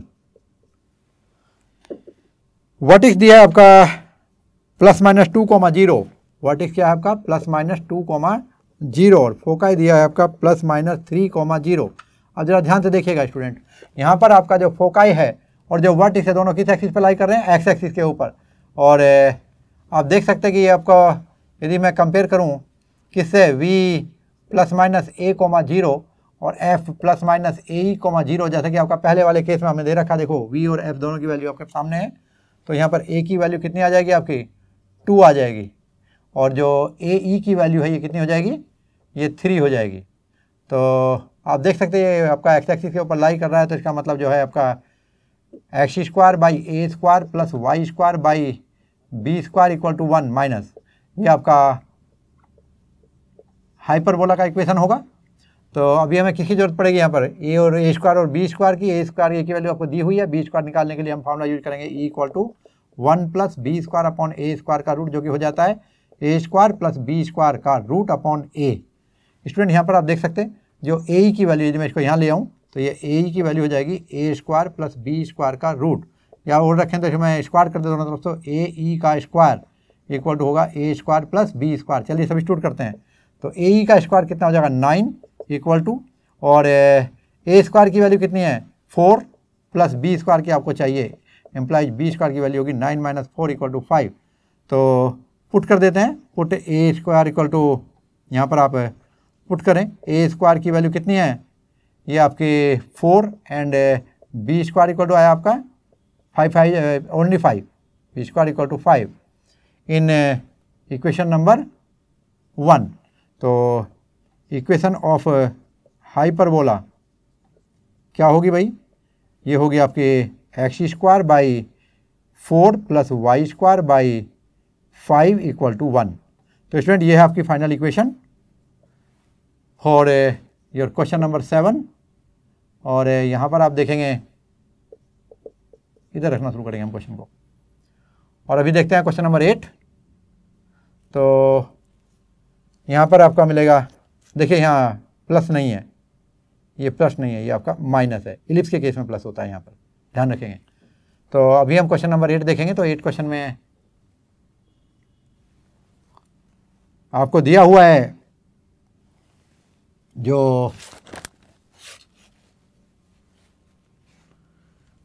what is दिया है आपका plus minus two comma zero what is क्या है आपका plus minus two comma zero और फोकाई दिया है आपका plus minus three comma zero अब जरा ध्यान से देखिएगा स्टूडेंट यहाँ पर आपका जो फोकाई है और जो वर्ट इसे दोनों किस एक्सिस पर लाई कर रहे हैं एक्स एक्सिस के ऊपर और आप देख सकते हैं कि आपका यदि मैं कंपेयर करूं किससे v प्लस माइनस ए कोमा जीरो और f प्लस माइनस ए कोमा जीरो जैसा कि आपका पहले वाले केस में हमने दे रखा देखो v और f दोनों की वैल्यू आपके सामने है तो यहाँ पर a की वैल्यू कितनी आ जाएगी आपकी टू आ जाएगी और जो ए ई e की वैल्यू है ये कितनी हो जाएगी ये थ्री हो जाएगी तो आप देख सकते हैं आपका एक्स एक्सिस के ऊपर लाई कर रहा है तो इसका मतलब जो है आपका x square by A square plus Y square by B square equal to one minus ये आपका हाइपरबोला का इक्वेशन होगा तो अभी हमें किसकी जरूरत पड़ेगी यहाँ पर ए और ए स्क्वायर और बी स्क्वायर की ए स्क्वायर ए की वैल्यू आपको दी हुई है बी स्क्वायर निकालने के लिए हम फॉर्मुला यूज करेंगे e equal to one plus B square upon A square का रूट जो कि हो जाता है a square plus B square का रूट अपॉन ए स्टूडेंट यहाँ पर आप देख सकते हैं जो ए की वैल्यू मैं इसको यहाँ ले आऊँ तो ये ए की वैल्यू हो जाएगी a square plus B square का रूट या और रखें तो मैं स्क्वायर कर देता हूँ दोस्तों ए ई e का स्क्वायर इक्वल टू होगा a square plus B square चलिए सब स्टूट करते हैं तो ए ई e का स्क्वायर कितना हो जाएगा नाइन इक्वल टू और ए स्क्वायर की वैल्यू कितनी है फोर प्लस बी स्क्वायर की आपको चाहिए एम्प्लाइज बी स्क्वायर की वैल्यू होगी nine minus four equal to five तो पुट कर देते हैं put a square equal to यहाँ पर आप पुट करें ए स्क्वायर की वैल्यू कितनी है ये आपके four and B square equal to आया आपका five five uh, only 5 p square equal to 5 in uh, equation number तो इक्वेशन ऑफ हाइपरबोला क्या होगी भाई ये होगी आपके x square by four plus Y square by five equal to one तो स्टूडेंट ये है आपकी फाइनल इक्वेशन और योर क्वेश्चन नंबर सेवन और uh, यहाँ पर आप देखेंगे इधर रखना शुरू करेंगे हम क्वेश्चन को और अभी देखते हैं क्वेश्चन नंबर एट तो यहाँ पर आपका मिलेगा देखिए यहाँ प्लस नहीं है ये प्लस नहीं है ये आपका माइनस है इलिप्स के केस में प्लस होता है यहाँ पर ध्यान रखेंगे तो अभी हम क्वेश्चन नंबर एट देखेंगे तो एट क्वेश्चन में आपको दिया हुआ है जो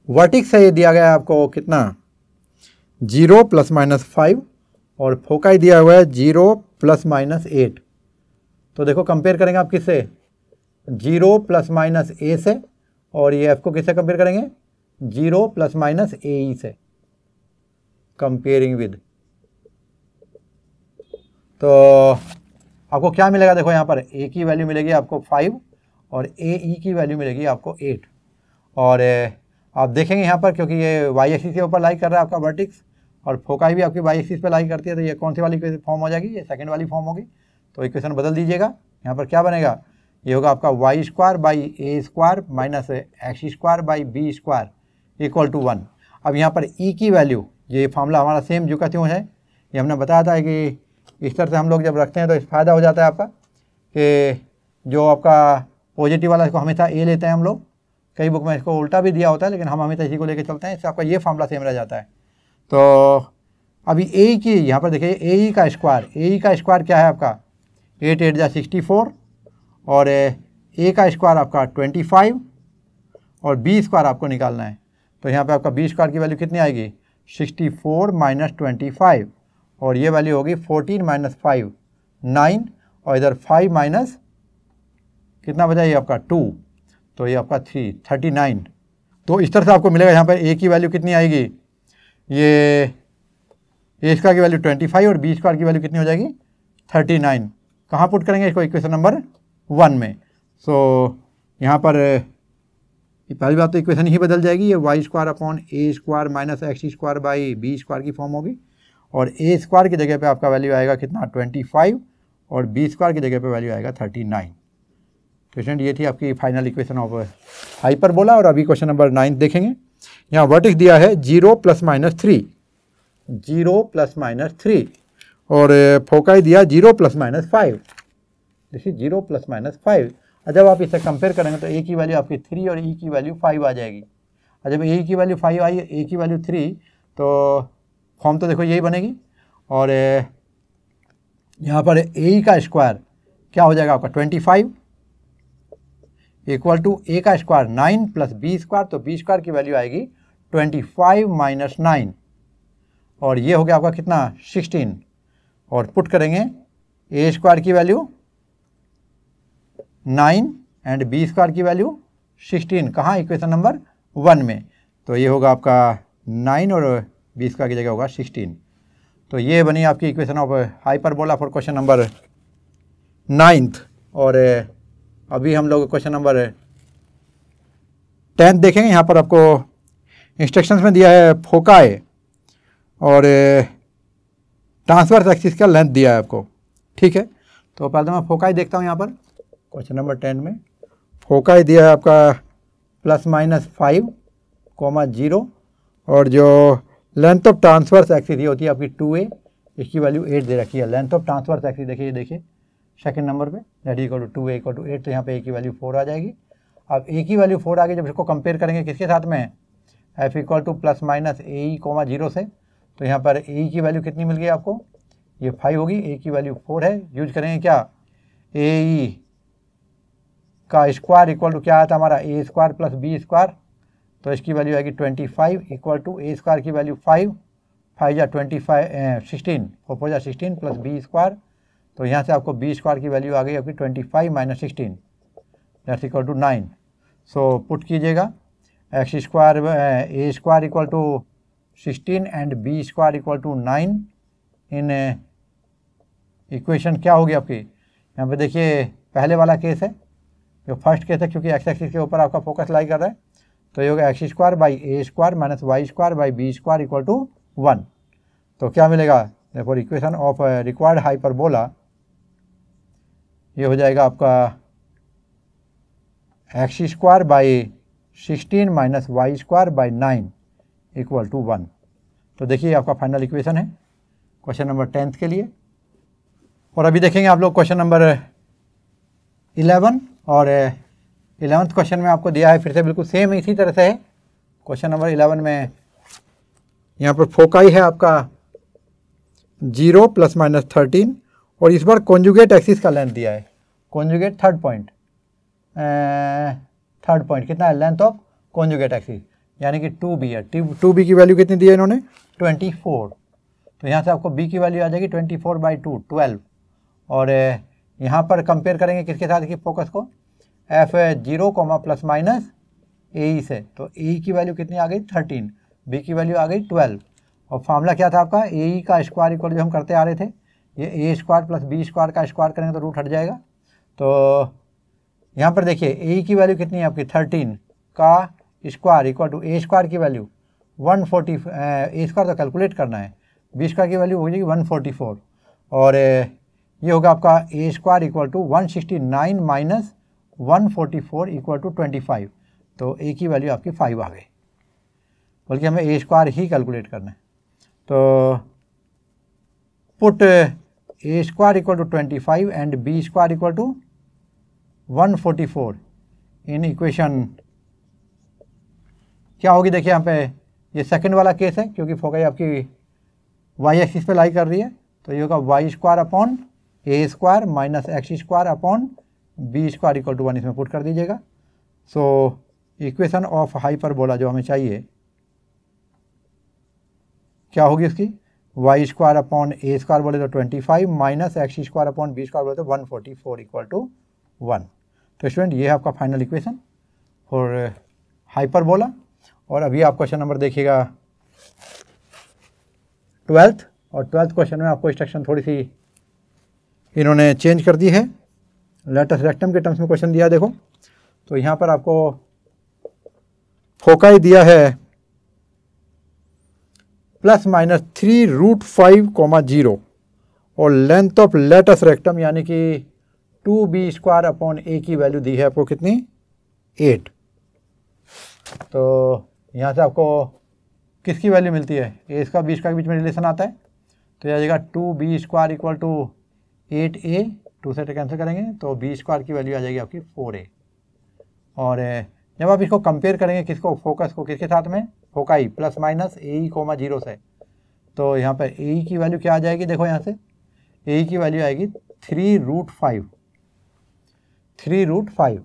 वर्टिक्स है ये दिया गया है आपको कितना जीरो प्लस माइनस फाइव और फोकाई दिया हुआ है जीरो प्लस माइनस एट तो देखो कंपेयर करेंगे आप किससे जीरो प्लस माइनस ए से और ये एफ को किससे कंपेयर करेंगे जीरो प्लस माइनस ए ई से कंपेयरिंग विद तो आपको क्या मिलेगा देखो यहाँ पर ए की वैल्यू मिलेगी आपको फाइव और ए ई e की वैल्यू मिलेगी आपको एट और आप देखेंगे यहाँ पर क्योंकि ये वाई एक्सिस के ऊपर लाई कर रहा है आपका वर्टिक्स और फोकाई भी आपकी वाई एक्सिस पर लाई करती है तो ये कौन सी वाली फॉर्म हो जाएगी ये सेकेंड वाली फॉर्म होगी तो इक्वेशन बदल दीजिएगा यहाँ पर क्या बनेगा ये होगा आपका y square by A square minus x square by B square equal to one अब यहाँ पर ई e की वैल्यू ये फॉर्मूला हमारा सेम जो का त्यों है ये हमने बताया था कि इस तरह से हम लोग जब रखते हैं तो फ़ायदा हो जाता है आपका कि जो आपका पॉजिटिव वाला इसको हमेशा ए लेते हैं हम लोग कई बुक में इसको उल्टा भी दिया होता है लेकिन हम हमेशा इसी को लेकर चलते हैं इससे आपका ये फॉर्मूला सेम रह जाता है तो अभी ए की यहाँ पर देखिए ए का स्क्वायर ए का स्क्वायर क्या है आपका एट एट जा सिक्सटी फोर और ए का स्क्वायर आपका ट्वेंटी फाइव और बी स्क्वायर आपको निकालना है तो यहाँ पे आपका बी स्क्वायर की वैल्यू कितनी आएगी sixty four minus twenty five और ये वैल्यू होगी फोर्टीन माइनस फाइव नाइन और इधर फाइव माइनस कितना बचा आपका टू तो ये आपका थ्री थर्टी नाइन तो इस तरह से आपको मिलेगा यहाँ पर ए की वैल्यू कितनी आएगी ये ए स्क्वायर की वैल्यू ट्वेंटी फाइव और बी स्क्वायर की वैल्यू कितनी हो जाएगी थर्टी नाइन कहाँ पुट करेंगे इसको इक्वेशन नंबर वन में सो so, यहाँ पर पहली बात तो इक्वेशन ही बदल जाएगी ये Y square upon A square minus x square by B square की फॉर्म होगी और ए स्क्वायर की जगह पे आपका वैल्यू आएगा कितना ट्वेंटी फाइव और बी स्क्वायर की जगह पे वैल्यू आएगा थर्टी नाइन स्टूडेंट ये थी आपकी फाइनल इक्वेशन ऑफ हाइपरबोला और अभी क्वेश्चन नंबर नाइन्थ देखेंगे यहाँ वर्टिक दिया है zero plus minus three zero plus minus three और फोकाई uh, दिया जीरो प्लस माइनस फाइव देखिए जीरो प्लस माइनस फाइव जब आप इसे कंपेयर करेंगे तो ए की वैल्यू आपकी थ्री और ई e की वैल्यू फाइव आ जाएगी और जब ए की वैल्यू फाइव आई ए की वैल्यू थ्री तो फॉर्म तो देखो यही बनेगी और uh, यहाँ पर ए का स्क्वायर क्या हो जाएगा आपका twenty five equal to A का square nine plus B square तो बी स्क्वायर की वैल्यू आएगी ट्वेंटी फाइव माइनस नाइन और ये हो गया आपका कितना सिक्सटीन और पुट करेंगे ए स्क्वायर की value nine and B square की वैल्यू सिक्सटीन कहाँ इक्वेशन नंबर वन में तो ये होगा आपका नाइन और बी स्क्वायर की जगह होगा सिक्सटीन तो ये बनी आपकी equation of hyperbola for question number ninth और अभी हम लोग क्वेश्चन नंबर टेंथ देखेंगे यहाँ पर आपको इंस्ट्रक्शंस में दिया है फोकाए और ट्रांसफर एक्सिस का लेंथ दिया है आपको ठीक है तो पहले तो मैं फोकाई देखता हूँ यहाँ पर क्वेश्चन नंबर टेन में फोकाई दिया है आपका plus minus five comma zero और जो लेंथ ऑफ ट्रांसफर्स एक्सिस ये होती है आपकी टू ए इसकी वैल्यू एट दे रखी है लेंथ ऑफ ट्रांसफर्स एक्सिस देखिए देखिए सेकेंड नंबर पे that equal to two equal equal to eight तो यहाँ पे ए की वैल्यू फोर आ जाएगी अब ए की वैल्यू फोर आ गई जब इसको कंपेयर करेंगे किसके साथ में F equal to plus minus A E comma zero से तो यहाँ पर ए की वैल्यू कितनी मिल गई आपको ये फाइव होगी ए की वैल्यू फोर है यूज करेंगे क्या ए ई e का स्क्वायर इक्वल टू क्या आता हमारा A square plus B square तो इसकी वैल्यू आएगी twenty five equal to A square की वैल्यू फाइव फाइव या twenty five sixteen four four या सिक्सटीन प्लस बी स्क्वायर तो यहाँ से आपको बी स्क्वायर की वैल्यू आ गई आपकी twenty five minus sixteen that's equal to nine so put कीजिएगा X square A square equal to sixteen and B square equal to nine in equation क्या होगी आपकी यहाँ पे देखिए पहले वाला केस है जो फर्स्ट केस है क्योंकि एक्स एक्सिस के ऊपर आपका फोकस लाई कर रहा है तो ये होगा x square by A square minus Y square by B square equal to one तो क्या मिलेगा देखो इक्वेशन ऑफ रिक्वायर्ड हाइपरबोला ये हो जाएगा आपका x square by sixteen minus Y square by nine equal to one तो देखिए आपका फाइनल इक्वेशन है क्वेश्चन नंबर टेंथ के लिए और अभी देखेंगे आप लोग क्वेश्चन नंबर इलेवन और इलेवंथ eh, क्वेश्चन में आपको दिया है फिर से बिल्कुल सेम इसी तरह से है क्वेश्चन नंबर इलेवन में यहाँ पर फोकाई है आपका जीरो प्लस माइनस थर्टीन और इस बार कॉन्जुगेट एक्सिस का लेंथ दिया है conjugate third point third point कितना है लेंथ ऑफ कॉन्जुगेट एक्सिस यानी कि टू बी है टू बी की वैल्यू कितनी दी है इन्होंने ट्वेंटी फोर तो यहाँ से आपको बी की वैल्यू आ जाएगी twenty four by two twelve और यहाँ पर कंपेयर करेंगे किसके साथ की फोकस को F zero comma plus minus ए से तो ए की वैल्यू कितनी आ गई थर्टीन बी की वैल्यू आ गई ट्वेल्व और फार्मूला क्या था आपका ए e का स्क्वायर इक्वल जो हम करते आ रहे थे ये ए स्क्वायर प्लस बी स्क्वायर का स्क्वायर करेंगे तो रूट हट जाएगा तो यहाँ पर देखिए ए की वैल्यू कितनी है आपकी थर्टीन का square equal to A square की value one forty A square तो कैलकुलेट करना है बी स्क्वायर की वैल्यू हो जाएगी वन फोर्टी फोर और ये होगा आपका ए square equal to one sixty nine minus one forty four equal to twenty five तो ए की वैल्यू आपकी फाइव आ गई बल्कि हमें ए स्क्वायर ही कैलकुलेट करना है तो put A square equal to 25 and b square equal to 144 in equation क्या होगी देखिए यहाँ पे ये सेकंड वाला केस है क्योंकि फोकस आपकी वाई एक्सिस पे लाई कर रही है तो ये होगा Y square upon A square minus x square upon B square equal to one इसमें पुट कर दीजिएगा सो इक्वेशन ऑफ बोला जो हमें चाहिए क्या होगी इसकी वाई स्क्वायर अपॉन ए स्क्वायर बोले तो twenty five minus x square upon B square बोले तो one forty four equal to one तो स्टूडेंट ये है आपका फाइनल इक्वेशन और हाइपर uh, बोला और अभी आप क्वेश्चन नंबर देखिएगा ट्वेल्थ और ट्वेल्थ क्वेश्चन में आपको इंस्ट्रक्शन थोड़ी सी इन्होंने चेंज कर दी है लेटेस्ट रेक्टम के टर्म्स में क्वेश्चन दिया देखो तो यहाँ पर आपको फोका ही दिया है plus minus three root five comma zero और लेंथ ऑफ लेटस रेक्टम यानी कि टू बी स्क्वायर अपॉन ए की वैल्यू दी है आपको कितनी एट तो यहाँ से आपको किसकी वैल्यू मिलती है ए इसका बी स्क्वायर के बीच में रिलेशन आता है तो यह जाएगा two B square equal to eight A two से कैंसिल करेंगे तो बी स्क्वायर की वैल्यू आ जाएगी आपकी फोर ए और जब आप इसको कंपेयर करेंगे किसको फोकस को किसके साथ में फोकाई प्लस माइनस ए ई कोमा जीरो से तो यहाँ पर ए ई की वैल्यू क्या आ जाएगी देखो यहाँ से ए ई e की वैल्यू आएगी three root five three root five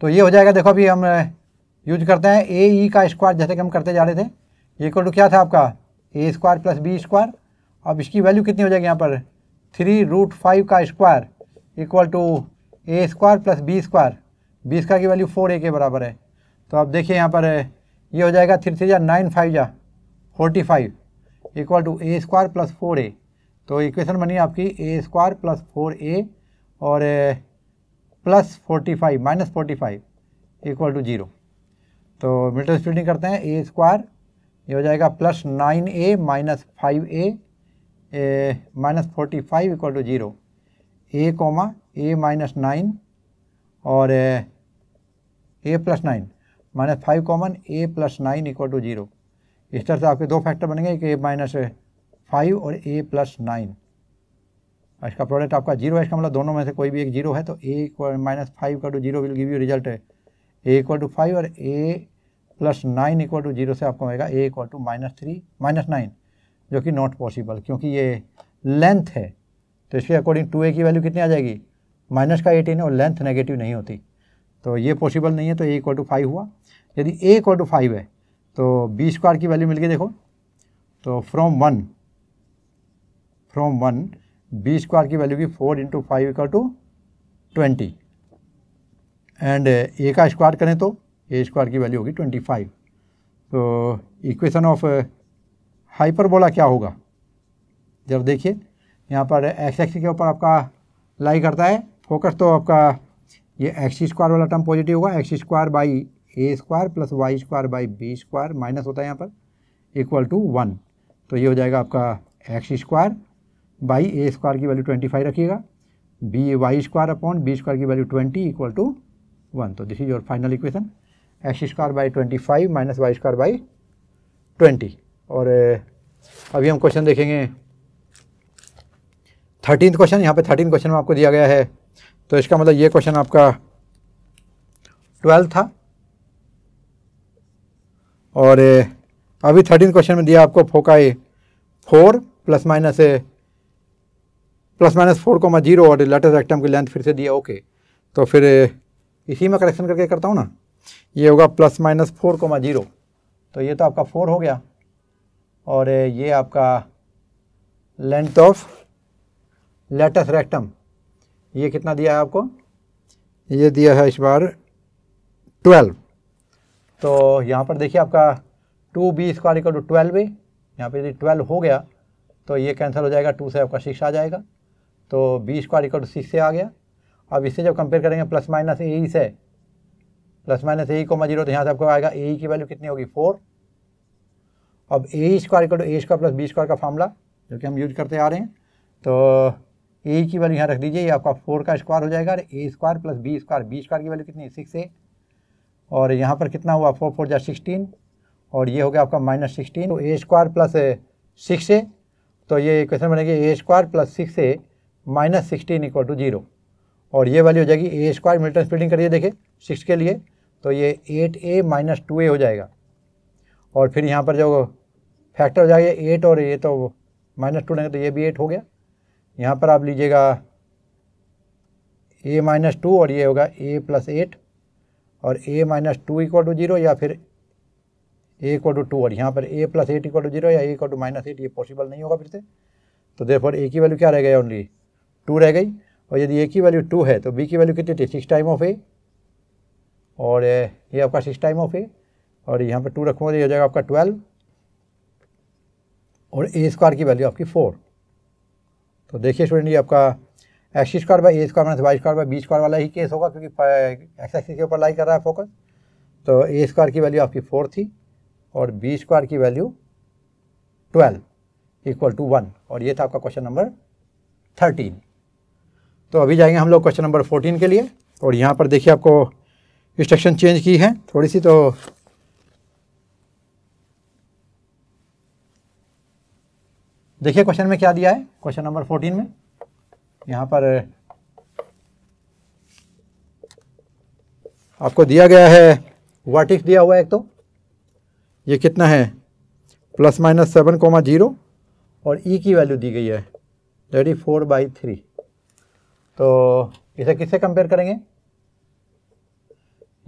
तो ये हो जाएगा देखो अभी हम यूज करते हैं ए ई e का स्क्वायर जैसे कि हम करते जा रहे थे ये इक्वल टू क्या था आपका ए स्क्वायर प्लस बी स्क्वायर अब इसकी वैल्यू कितनी हो जाएगी यहाँ पर थ्री रूट फाइव का square equal to A square plus B square B square की वैल्यू फोर ए के बराबर है तो अब देखिए यहाँ पर ये हो जाएगा थ्री थ्री या नाइन फाइव या forty five equal to A square plus four A तो इक्वेशन बनी आपकी A square plus four A और plus forty five minus forty five equal to zero तो मीटर स्पीडिंग करते हैं ए स्क्वायर ये हो जाएगा plus nine A minus five A minus forty five equal to zero A comma A minus nine और A plus nine minus five common A plus nine equal to zero इस तरह से आपके दो फैक्टर बनेंगे एक ए माइनस फाइव और ए प्लस नाइन इसका प्रोडक्ट आपका जीरो है इसका मतलब दोनों में से कोई भी एक जीरो है तो ए इक्वल माइनस फाइव का to zero will give you result है ए इक्वल टू फाइव और A plus nine equal to zero से आपको मिलेगा A equal to minus three minus nine जो कि नॉट पॉसिबल क्योंकि ये लेंथ है तो इसके अकॉर्डिंग टू ए की वैल्यू कितनी आ जाएगी माइनस का एटीन है और लेंथ नेगेटिव नहीं होती तो ये पॉसिबल नहीं है तो ए इक्वल टू फाइव हुआ यदि ए इक्वल टू फाइव है तो बी स्क्वायर की वैल्यू मिल गई देखो तो from one from one B square की वैल्यू की four into five equal to twenty and A का स्क्वायर करें तो ए स्क्वायर की वैल्यू होगी ट्वेंटी फाइव तो इक्वेशन ऑफ हाइपरबोला क्या होगा जब देखिए यहाँ पर एक्स एक्स के ऊपर आपका लाई करता है फोकस तो आपका ये एक्स स्क्वायर वाला टर्म पॉजिटिव होगा x square by A square plus Y square by B square minus होता है यहाँ पर इक्वल टू वन तो ये हो जाएगा आपका x square by A square की वैल्यू ट्वेंटी फाइव रखिएगा B Y square upon B square की value twenty equal to one तो this is your final equation X square by twenty five minus Y square by twenty और eh, अभी हम क्वेश्चन देखेंगे थर्टीन क्वेश्चन यहाँ पे थर्टीन क्वेश्चन में आपको दिया गया है तो इसका मतलब ये क्वेश्चन आपका ट्वेल्थ था और अभी थर्टीन क्वेश्चन में दिया आपको foci A four plus minus plus minus four को मैं जीरो और लेटेस्ट रेक्टम की लेंथ फिर से दिया ओके तो फिर इसी में करेक्शन करके करता हूँ ना ये होगा plus minus four comma zero तो ये तो आपका फोर हो गया और ये आपका लेंथ ऑफ लेटेस्ट रेक्टम ये कितना दिया है आपको ये दिया है इस बार ट्वेल्व तो यहाँ पर देखिए आपका two B square equal to twelve A यहाँ पर यदि ट्वेल्व हो गया तो ये कैंसिल हो जाएगा टू से आपका सिक्स आ जाएगा तो B square equal to six से आ गया अब इससे जब कंपेयर करेंगे प्लस माइनस ए से प्लस माइनस ए को जीरो तो यहाँ से आपको आएगा ए की वैल्यू कितनी होगी फोर अब ए square equal to A square plus B square का फॉर्मूला जो कि हम यूज करते आ रहे हैं तो ए की वैल्यू यहाँ रख दीजिए ये आपका फोर का स्क्वायर हो जाएगा और ए square plus B square B square की वैल्यू कितनी सिक्स ए और यहाँ पर कितना हुआ फोर फोर जा सिक्सटीन और ये हो गया आपका माइनस सिक्सटीन तो ए स्क्वायर प्लस सिक्स ए तो ये क्वेश्चन बनेगी A square plus six A minus sixteen equal to zero और ये वाली हो जाएगी ए स्क्वायर मिल्टन स्पीडिंग करिए देखिए सिक्स के लिए तो ये eight A minus two A हो जाएगा और फिर यहाँ पर जो फैक्टर हो जाएगा एट और ये तो माइनस टू लेंगे तो ये भी एट हो गया यहाँ पर आप लीजिएगा ए माइनस टू और ये होगा ए प्लस एट और A minus two equal to zero या फिर ए इक्वल टू टू और यहाँ पर A plus eight equal to zero या A equal to minus eight ये पॉसिबल नहीं होगा फिर से तो देर ए की वैल्यू क्या रह गई ओनली टू रह गई और यदि ए की वैल्यू टू है तो बी की वैल्यू कितनी थी सिक्स टाइम ऑफ ए और ये आपका सिक्स टाइम ऑफ ए और यहाँ पर टू रखूँगा तो ये हो जाएगा आपका ट्वेल्व और ए स्क्वायर की वैल्यू आपकी फोर तो देखिए स्टूडेंट ये आपका axis square by A square minus Y square by B square वाला ही केस होगा क्योंकि एक्स एक्सिस के ऊपर लाई कर रहा है फोकस तो ए स्क्वायर की वैल्यू आपकी फोर थी और बी स्क्वायर की value twelve equal to one और ये था आपका क्वेश्चन नंबर थर्टीन तो अभी जाएंगे हम लोग क्वेश्चन नंबर फोर्टीन के लिए और यहाँ पर देखिए आपको इंस्ट्रक्शन चेंज की है थोड़ी सी तो देखिए क्वेश्चन में क्या दिया है क्वेश्चन नंबर फोर्टीन में यहाँ पर आपको दिया गया है इफ दिया हुआ है एक तो ये कितना है plus minus seven comma zero और ई e की वैल्यू दी गई है डेडी फोर बाई थ्री तो इसे किससे कंपेयर करेंगे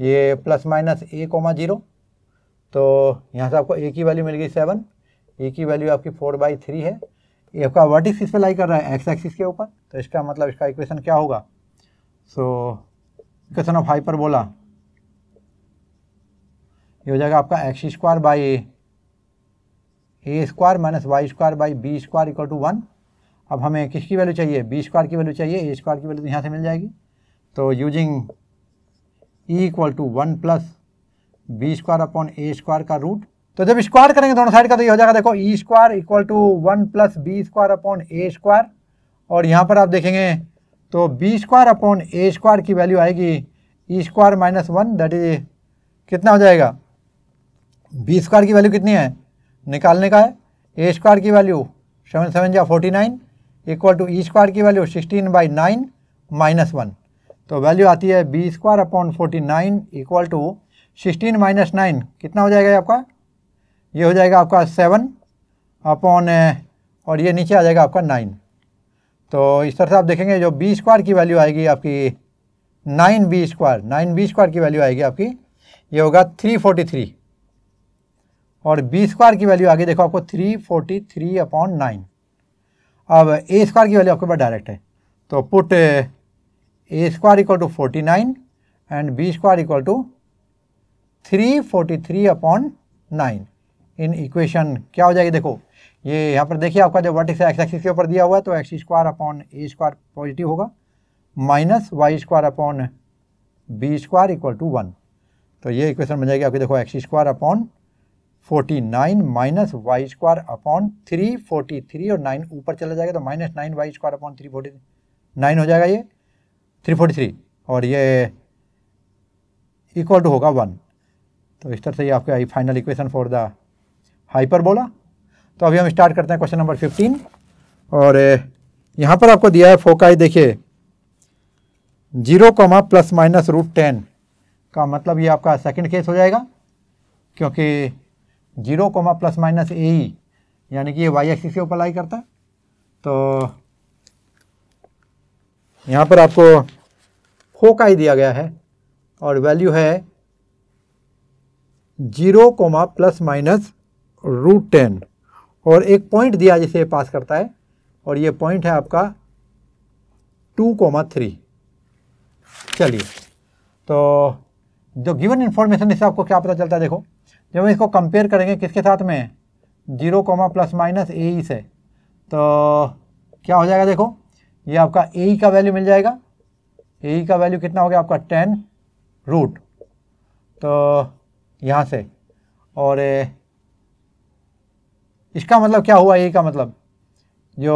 ये प्लस माइनस ए कोमा जीरो तो यहाँ से आपको ए e की वैल्यू मिल गई सेवन ए e की वैल्यू आपकी फोर बाई थ्री है ये आपका वर्टिक्स किस पे लाई कर रहा है एक्स एक्सिस के ऊपर तो इसका मतलब इसका इक्वेशन क्या होगा सो इक्वेशन ऑफ हाइपर बोला ये हो जाएगा आपका x square by a a square minus Y square by B square equal to one अब हमें किसकी वैल्यू चाहिए बी स्क्वायर की वैल्यू चाहिए ए स्क्वायर की वैल्यू तो यहाँ से मिल जाएगी तो using e equal to one plus B square upon A square का रूट तो जब स्क्वायर करेंगे दोनों साइड का तो ये हो जाएगा देखो e square equal to one plus B square upon A square और यहाँ पर आप देखेंगे तो बी स्क्वायर अपॉन ए स्क्वायर की वैल्यू आएगी e square minus one that is कितना हो जाएगा बी स्क्वायर की वैल्यू कितनी है निकालने का है ए स्क्वायर की वैल्यू सेवन सेवन या forty nine equal to e square की value sixteen by nine minus one तो वैल्यू आती है b square upon forty nine equal to sixteen minus nine कितना हो जाएगा आपका ये हो जाएगा आपका सेवन अपॉन और ये नीचे आ जाएगा आपका नाइन तो इस तरह से आप देखेंगे जो बी स्क्वायर की वैल्यू आएगी आपकी nine b square nine b square की वैल्यू आएगी आपकी ये होगा थ्री फोर्टी थ्री और बी स्क्वायर की वैल्यू आगे देखो आपको three forty three upon nine अब ए स्क्वायर की वैल्यू आपके पास डायरेक्ट है तो put a square equal to forty nine and B square equal to three forty three upon nine in equation क्या हो जाएगी देखो ये यहाँ पर देखिए आपका जो वर्टिक्स एक्स एक्सिस के ऊपर दिया हुआ है तो एक्स स्क्वायर अपॉन ए स्क्वायर पॉजिटिव होगा minus Y square upon B square equal to one तो ये इक्वेशन बन जाएगी आपकी देखो x square upon forty nine minus Y square upon three forty three और नाइन ऊपर चला जाएगा तो minus nine y square upon three forty nine हो जाएगा ये थ्री फोर्टी थ्री और ये इक्वल टू होगा वन तो इस तरह से ये आपके I final equation for the hyperbola तो अभी हम स्टार्ट करते हैं क्वेश्चन नंबर फिफ्टीन और यहाँ पर आपको दिया है फोकाई देखिए zero comma plus minus root ten का मतलब ये आपका सेकंड केस हो जाएगा क्योंकि zero comma plus minus a यानी कि ये वाई एक्सिस के ऊपर लाई करता है तो यहाँ पर आपको फोकाई दिया गया है और वैल्यू है zero comma plus minus root ten और एक पॉइंट दिया जिसे ये पास करता है और ये पॉइंट है आपका टू कोमा थ्री चलिए तो जो गिवन इन्फॉर्मेशन इससे आपको क्या पता चलता है देखो जब हम इसको कंपेयर करेंगे किसके साथ में जीरो कोमा प्लस माइनस ए से तो क्या हो जाएगा देखो ये आपका ए का वैल्यू मिल जाएगा ए का वैल्यू कितना हो गया आपका टेन रूट तो यहाँ से और इसका मतलब क्या हुआ ए का मतलब जो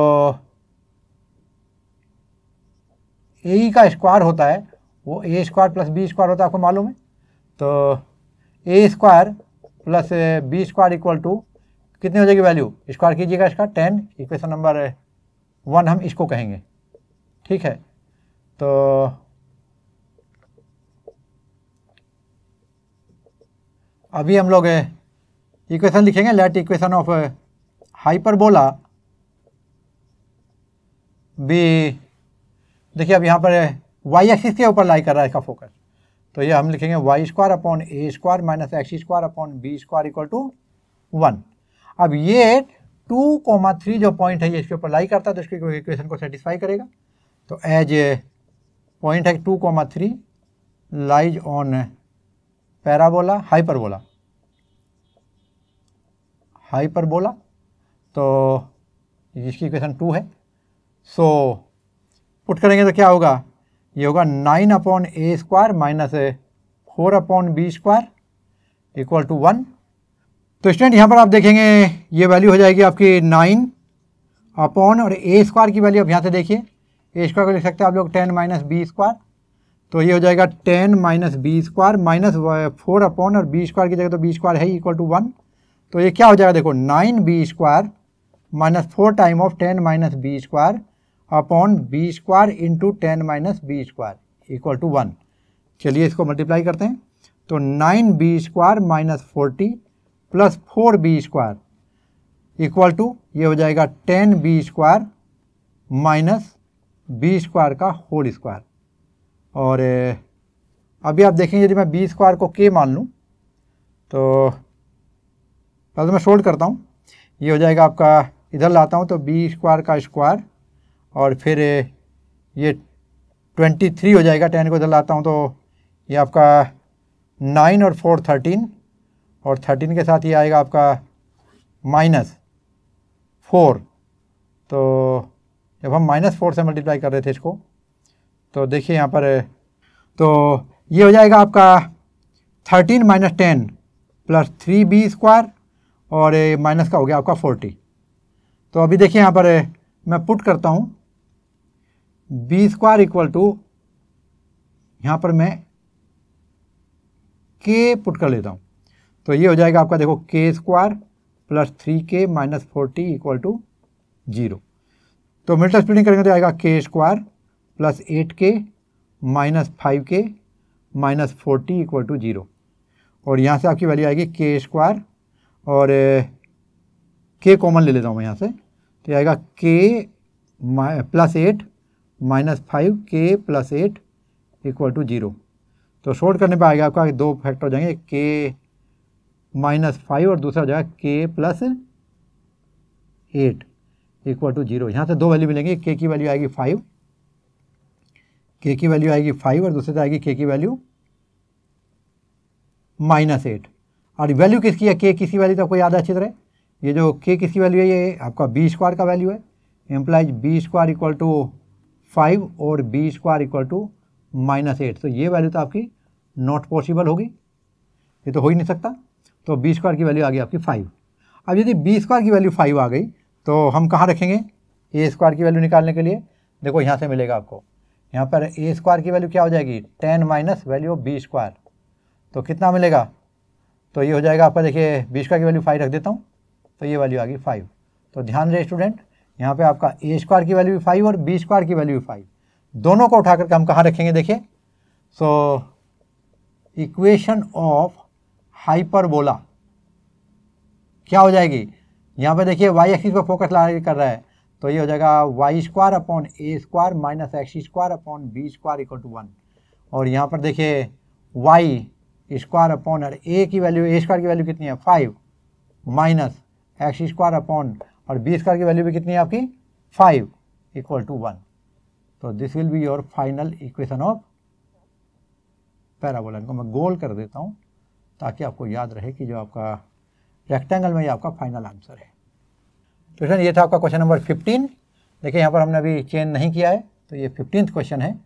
ए का स्क्वायर होता है वो a square plus B square होता है आपको मालूम है तो ए square plus B square equal to कितनी हो जाएगी वैल्यू स्क्वायर कीजिएगा इसका टेन इक्वेशन नंबर वन हम इसको कहेंगे ठीक है तो अभी हम लोग इक्वेशन eh, लिखेंगे let equation of hyperbola be देखिए अब यहाँ पर वाई एक्सिस के ऊपर लाई कर रहा है इसका फोकस तो ये हम लिखेंगे y square upon A square minus x square upon B square equal to one अब ये टू कोमा थ्री जो पॉइंट है ये इसके ऊपर लाई करता है तो इसके इक्वेशन को सेटिस्फाई करेगा तो एज ए पॉइंट है two comma three lies on parabola hyperbola hyperbola तो जिसकी इक्वेशन टू है सो so, पुट करेंगे तो क्या होगा ये होगा nine upon A square minus four upon B square equal to one तो स्टूडेंट यहाँ पर आप देखेंगे ये वैल्यू हो जाएगी आपकी नाइन अपॉन और ए स्क्वायर की वैल्यू आप यहाँ से देखिए ए स्क्वायर को लिख सकते हैं आप लोग टेन माइनस बी स्क्वायर तो ये हो जाएगा ten minus b square minus four upon और बी स्क्वायर की जगह तो बी स्क्वायर है इक्वल टू वन तो ये क्या हो जाएगा देखो nine b square minus four time of ten minus b square upon B square into ten minus b square equal to one चलिए इसको मल्टीप्लाई करते हैं तो nine b square minus forty plus four b square equal to ये हो जाएगा ten b square minus b square का होल स्क्वायर और अभी आप देखेंगे यदि मैं बी स्क्वायर को के मान लूँ तो पहले मैं शोल्ड करता हूँ ये हो जाएगा आपका इधर लाता हूँ तो बी स्क्वायर का स्क्वायर और फिर ये ट्वेंटी थ्री हो जाएगा टेन को इधर लाता हूँ तो ये आपका नाइन और फोर थर्टीन और थर्टीन के साथ ये आएगा आपका माइनस फोर तो जब हम माइनस फोर से मल्टीप्लाई कर रहे थे इसको तो देखिए यहाँ पर तो ये हो जाएगा आपका thirteen minus ten plus three b square और माइनस का हो गया आपका फोर्टी तो अभी देखिए यहाँ पर मैं पुट करता हूँ बी स्क्वायर इक्वल टू यहाँ पर मैं के पुट कर लेता हूँ तो ये हो जाएगा आपका देखो k square plus three k minus forty equal to zero तो मिल्टर स्प्लिटिंग करेंगे तो आएगा k square plus eight k minus five k minus forty equal to zero और यहाँ से आपकी वैल्यू आएगी के स्क्वायर और के कॉमन ले लेता हूँ मैं यहाँ से तो आएगा k plus eight minus five k plus eight equal to zero तो शॉर्ट करने पर आएगा आपका दो फैक्टर हो जाएंगे के माइनस फाइव और दूसरा हो जाएगा k plus eight equal to zero यहाँ से दो वैल्यू मिलेंगे के की वैल्यू आएगी फाइव के की वैल्यू आएगी फाइव और दूसरे से आएगी के की वैल्यू माइनस एट और वैल्यू किसकी है के किसी वैल्यू तो आपको याद है अच्छी तरह ये जो के किसकी वैल्यू है ये आपका बी स्क्वायर का वैल्यू है implies b square equal to five और B square equal to minus eight तो ये वैल्यू तो आपकी नॉट पॉसिबल होगी ये तो हो ही नहीं सकता तो बी स्क्वायर की वैल्यू आ गई आपकी फाइव अब यदि बी स्क्वायर की वैल्यू फाइव आ गई तो हम कहाँ रखेंगे ए स्क्वायर की वैल्यू निकालने के लिए देखो यहाँ से मिलेगा आपको यहाँ पर ए स्क्वायर की वैल्यू क्या हो जाएगी ten minus value b square तो कितना मिलेगा तो ये हो जाएगा आपका देखिए बी स्क्वायर की वैल्यू फाइव रख देता हूँ तो ये वैल्यू आ गई फाइव तो ध्यान रहे स्टूडेंट यहाँ पे आपका ए स्क्वायर की वैल्यू भी फाइव और बी स्क्वायर की वैल्यू भी फाइव दोनों को उठा करके हम कहाँ रखेंगे देखिए सो इक्वेशन ऑफ हाइपरबोला क्या हो जाएगी यहाँ पे देखिए वाई एक्सिस पर फोकस ला कर रहा है तो ये हो जाएगा y square upon A square minus x square upon B square equal to one और यहाँ पर देखिए वाई स्क्वायर अपॉन ए की वैल्यू ए स्क्वायर की वैल्यू कितनी है five minus x square upon और बी स्क्वायर की वैल्यू भी कितनी है आपकी फाइव इक्वल टू वन तो this will be your final equation of parabola इनको मैं गोल कर देता हूँ ताकि आपको याद रहे कि जो आपका रेक्टेंगल में ये आपका फाइनल आंसर है तो ये था आपका क्वेश्चन नंबर फिफ्टीन देखिए यहाँ पर हमने अभी चेंज नहीं किया है तो ये फिफ्टींथ क्वेश्चन है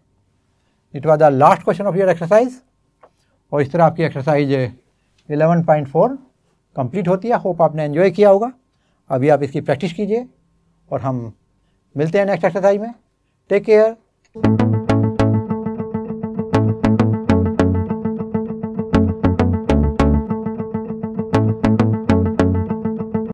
it was the last question of your exercise और इस तरह आपकी exercise eleven point four complete होती है होप आपने एंजॉय किया होगा अभी आप इसकी प्रैक्टिस कीजिए और हम मिलते हैं नेक्स्ट एक्सरसाइज में टेक केयर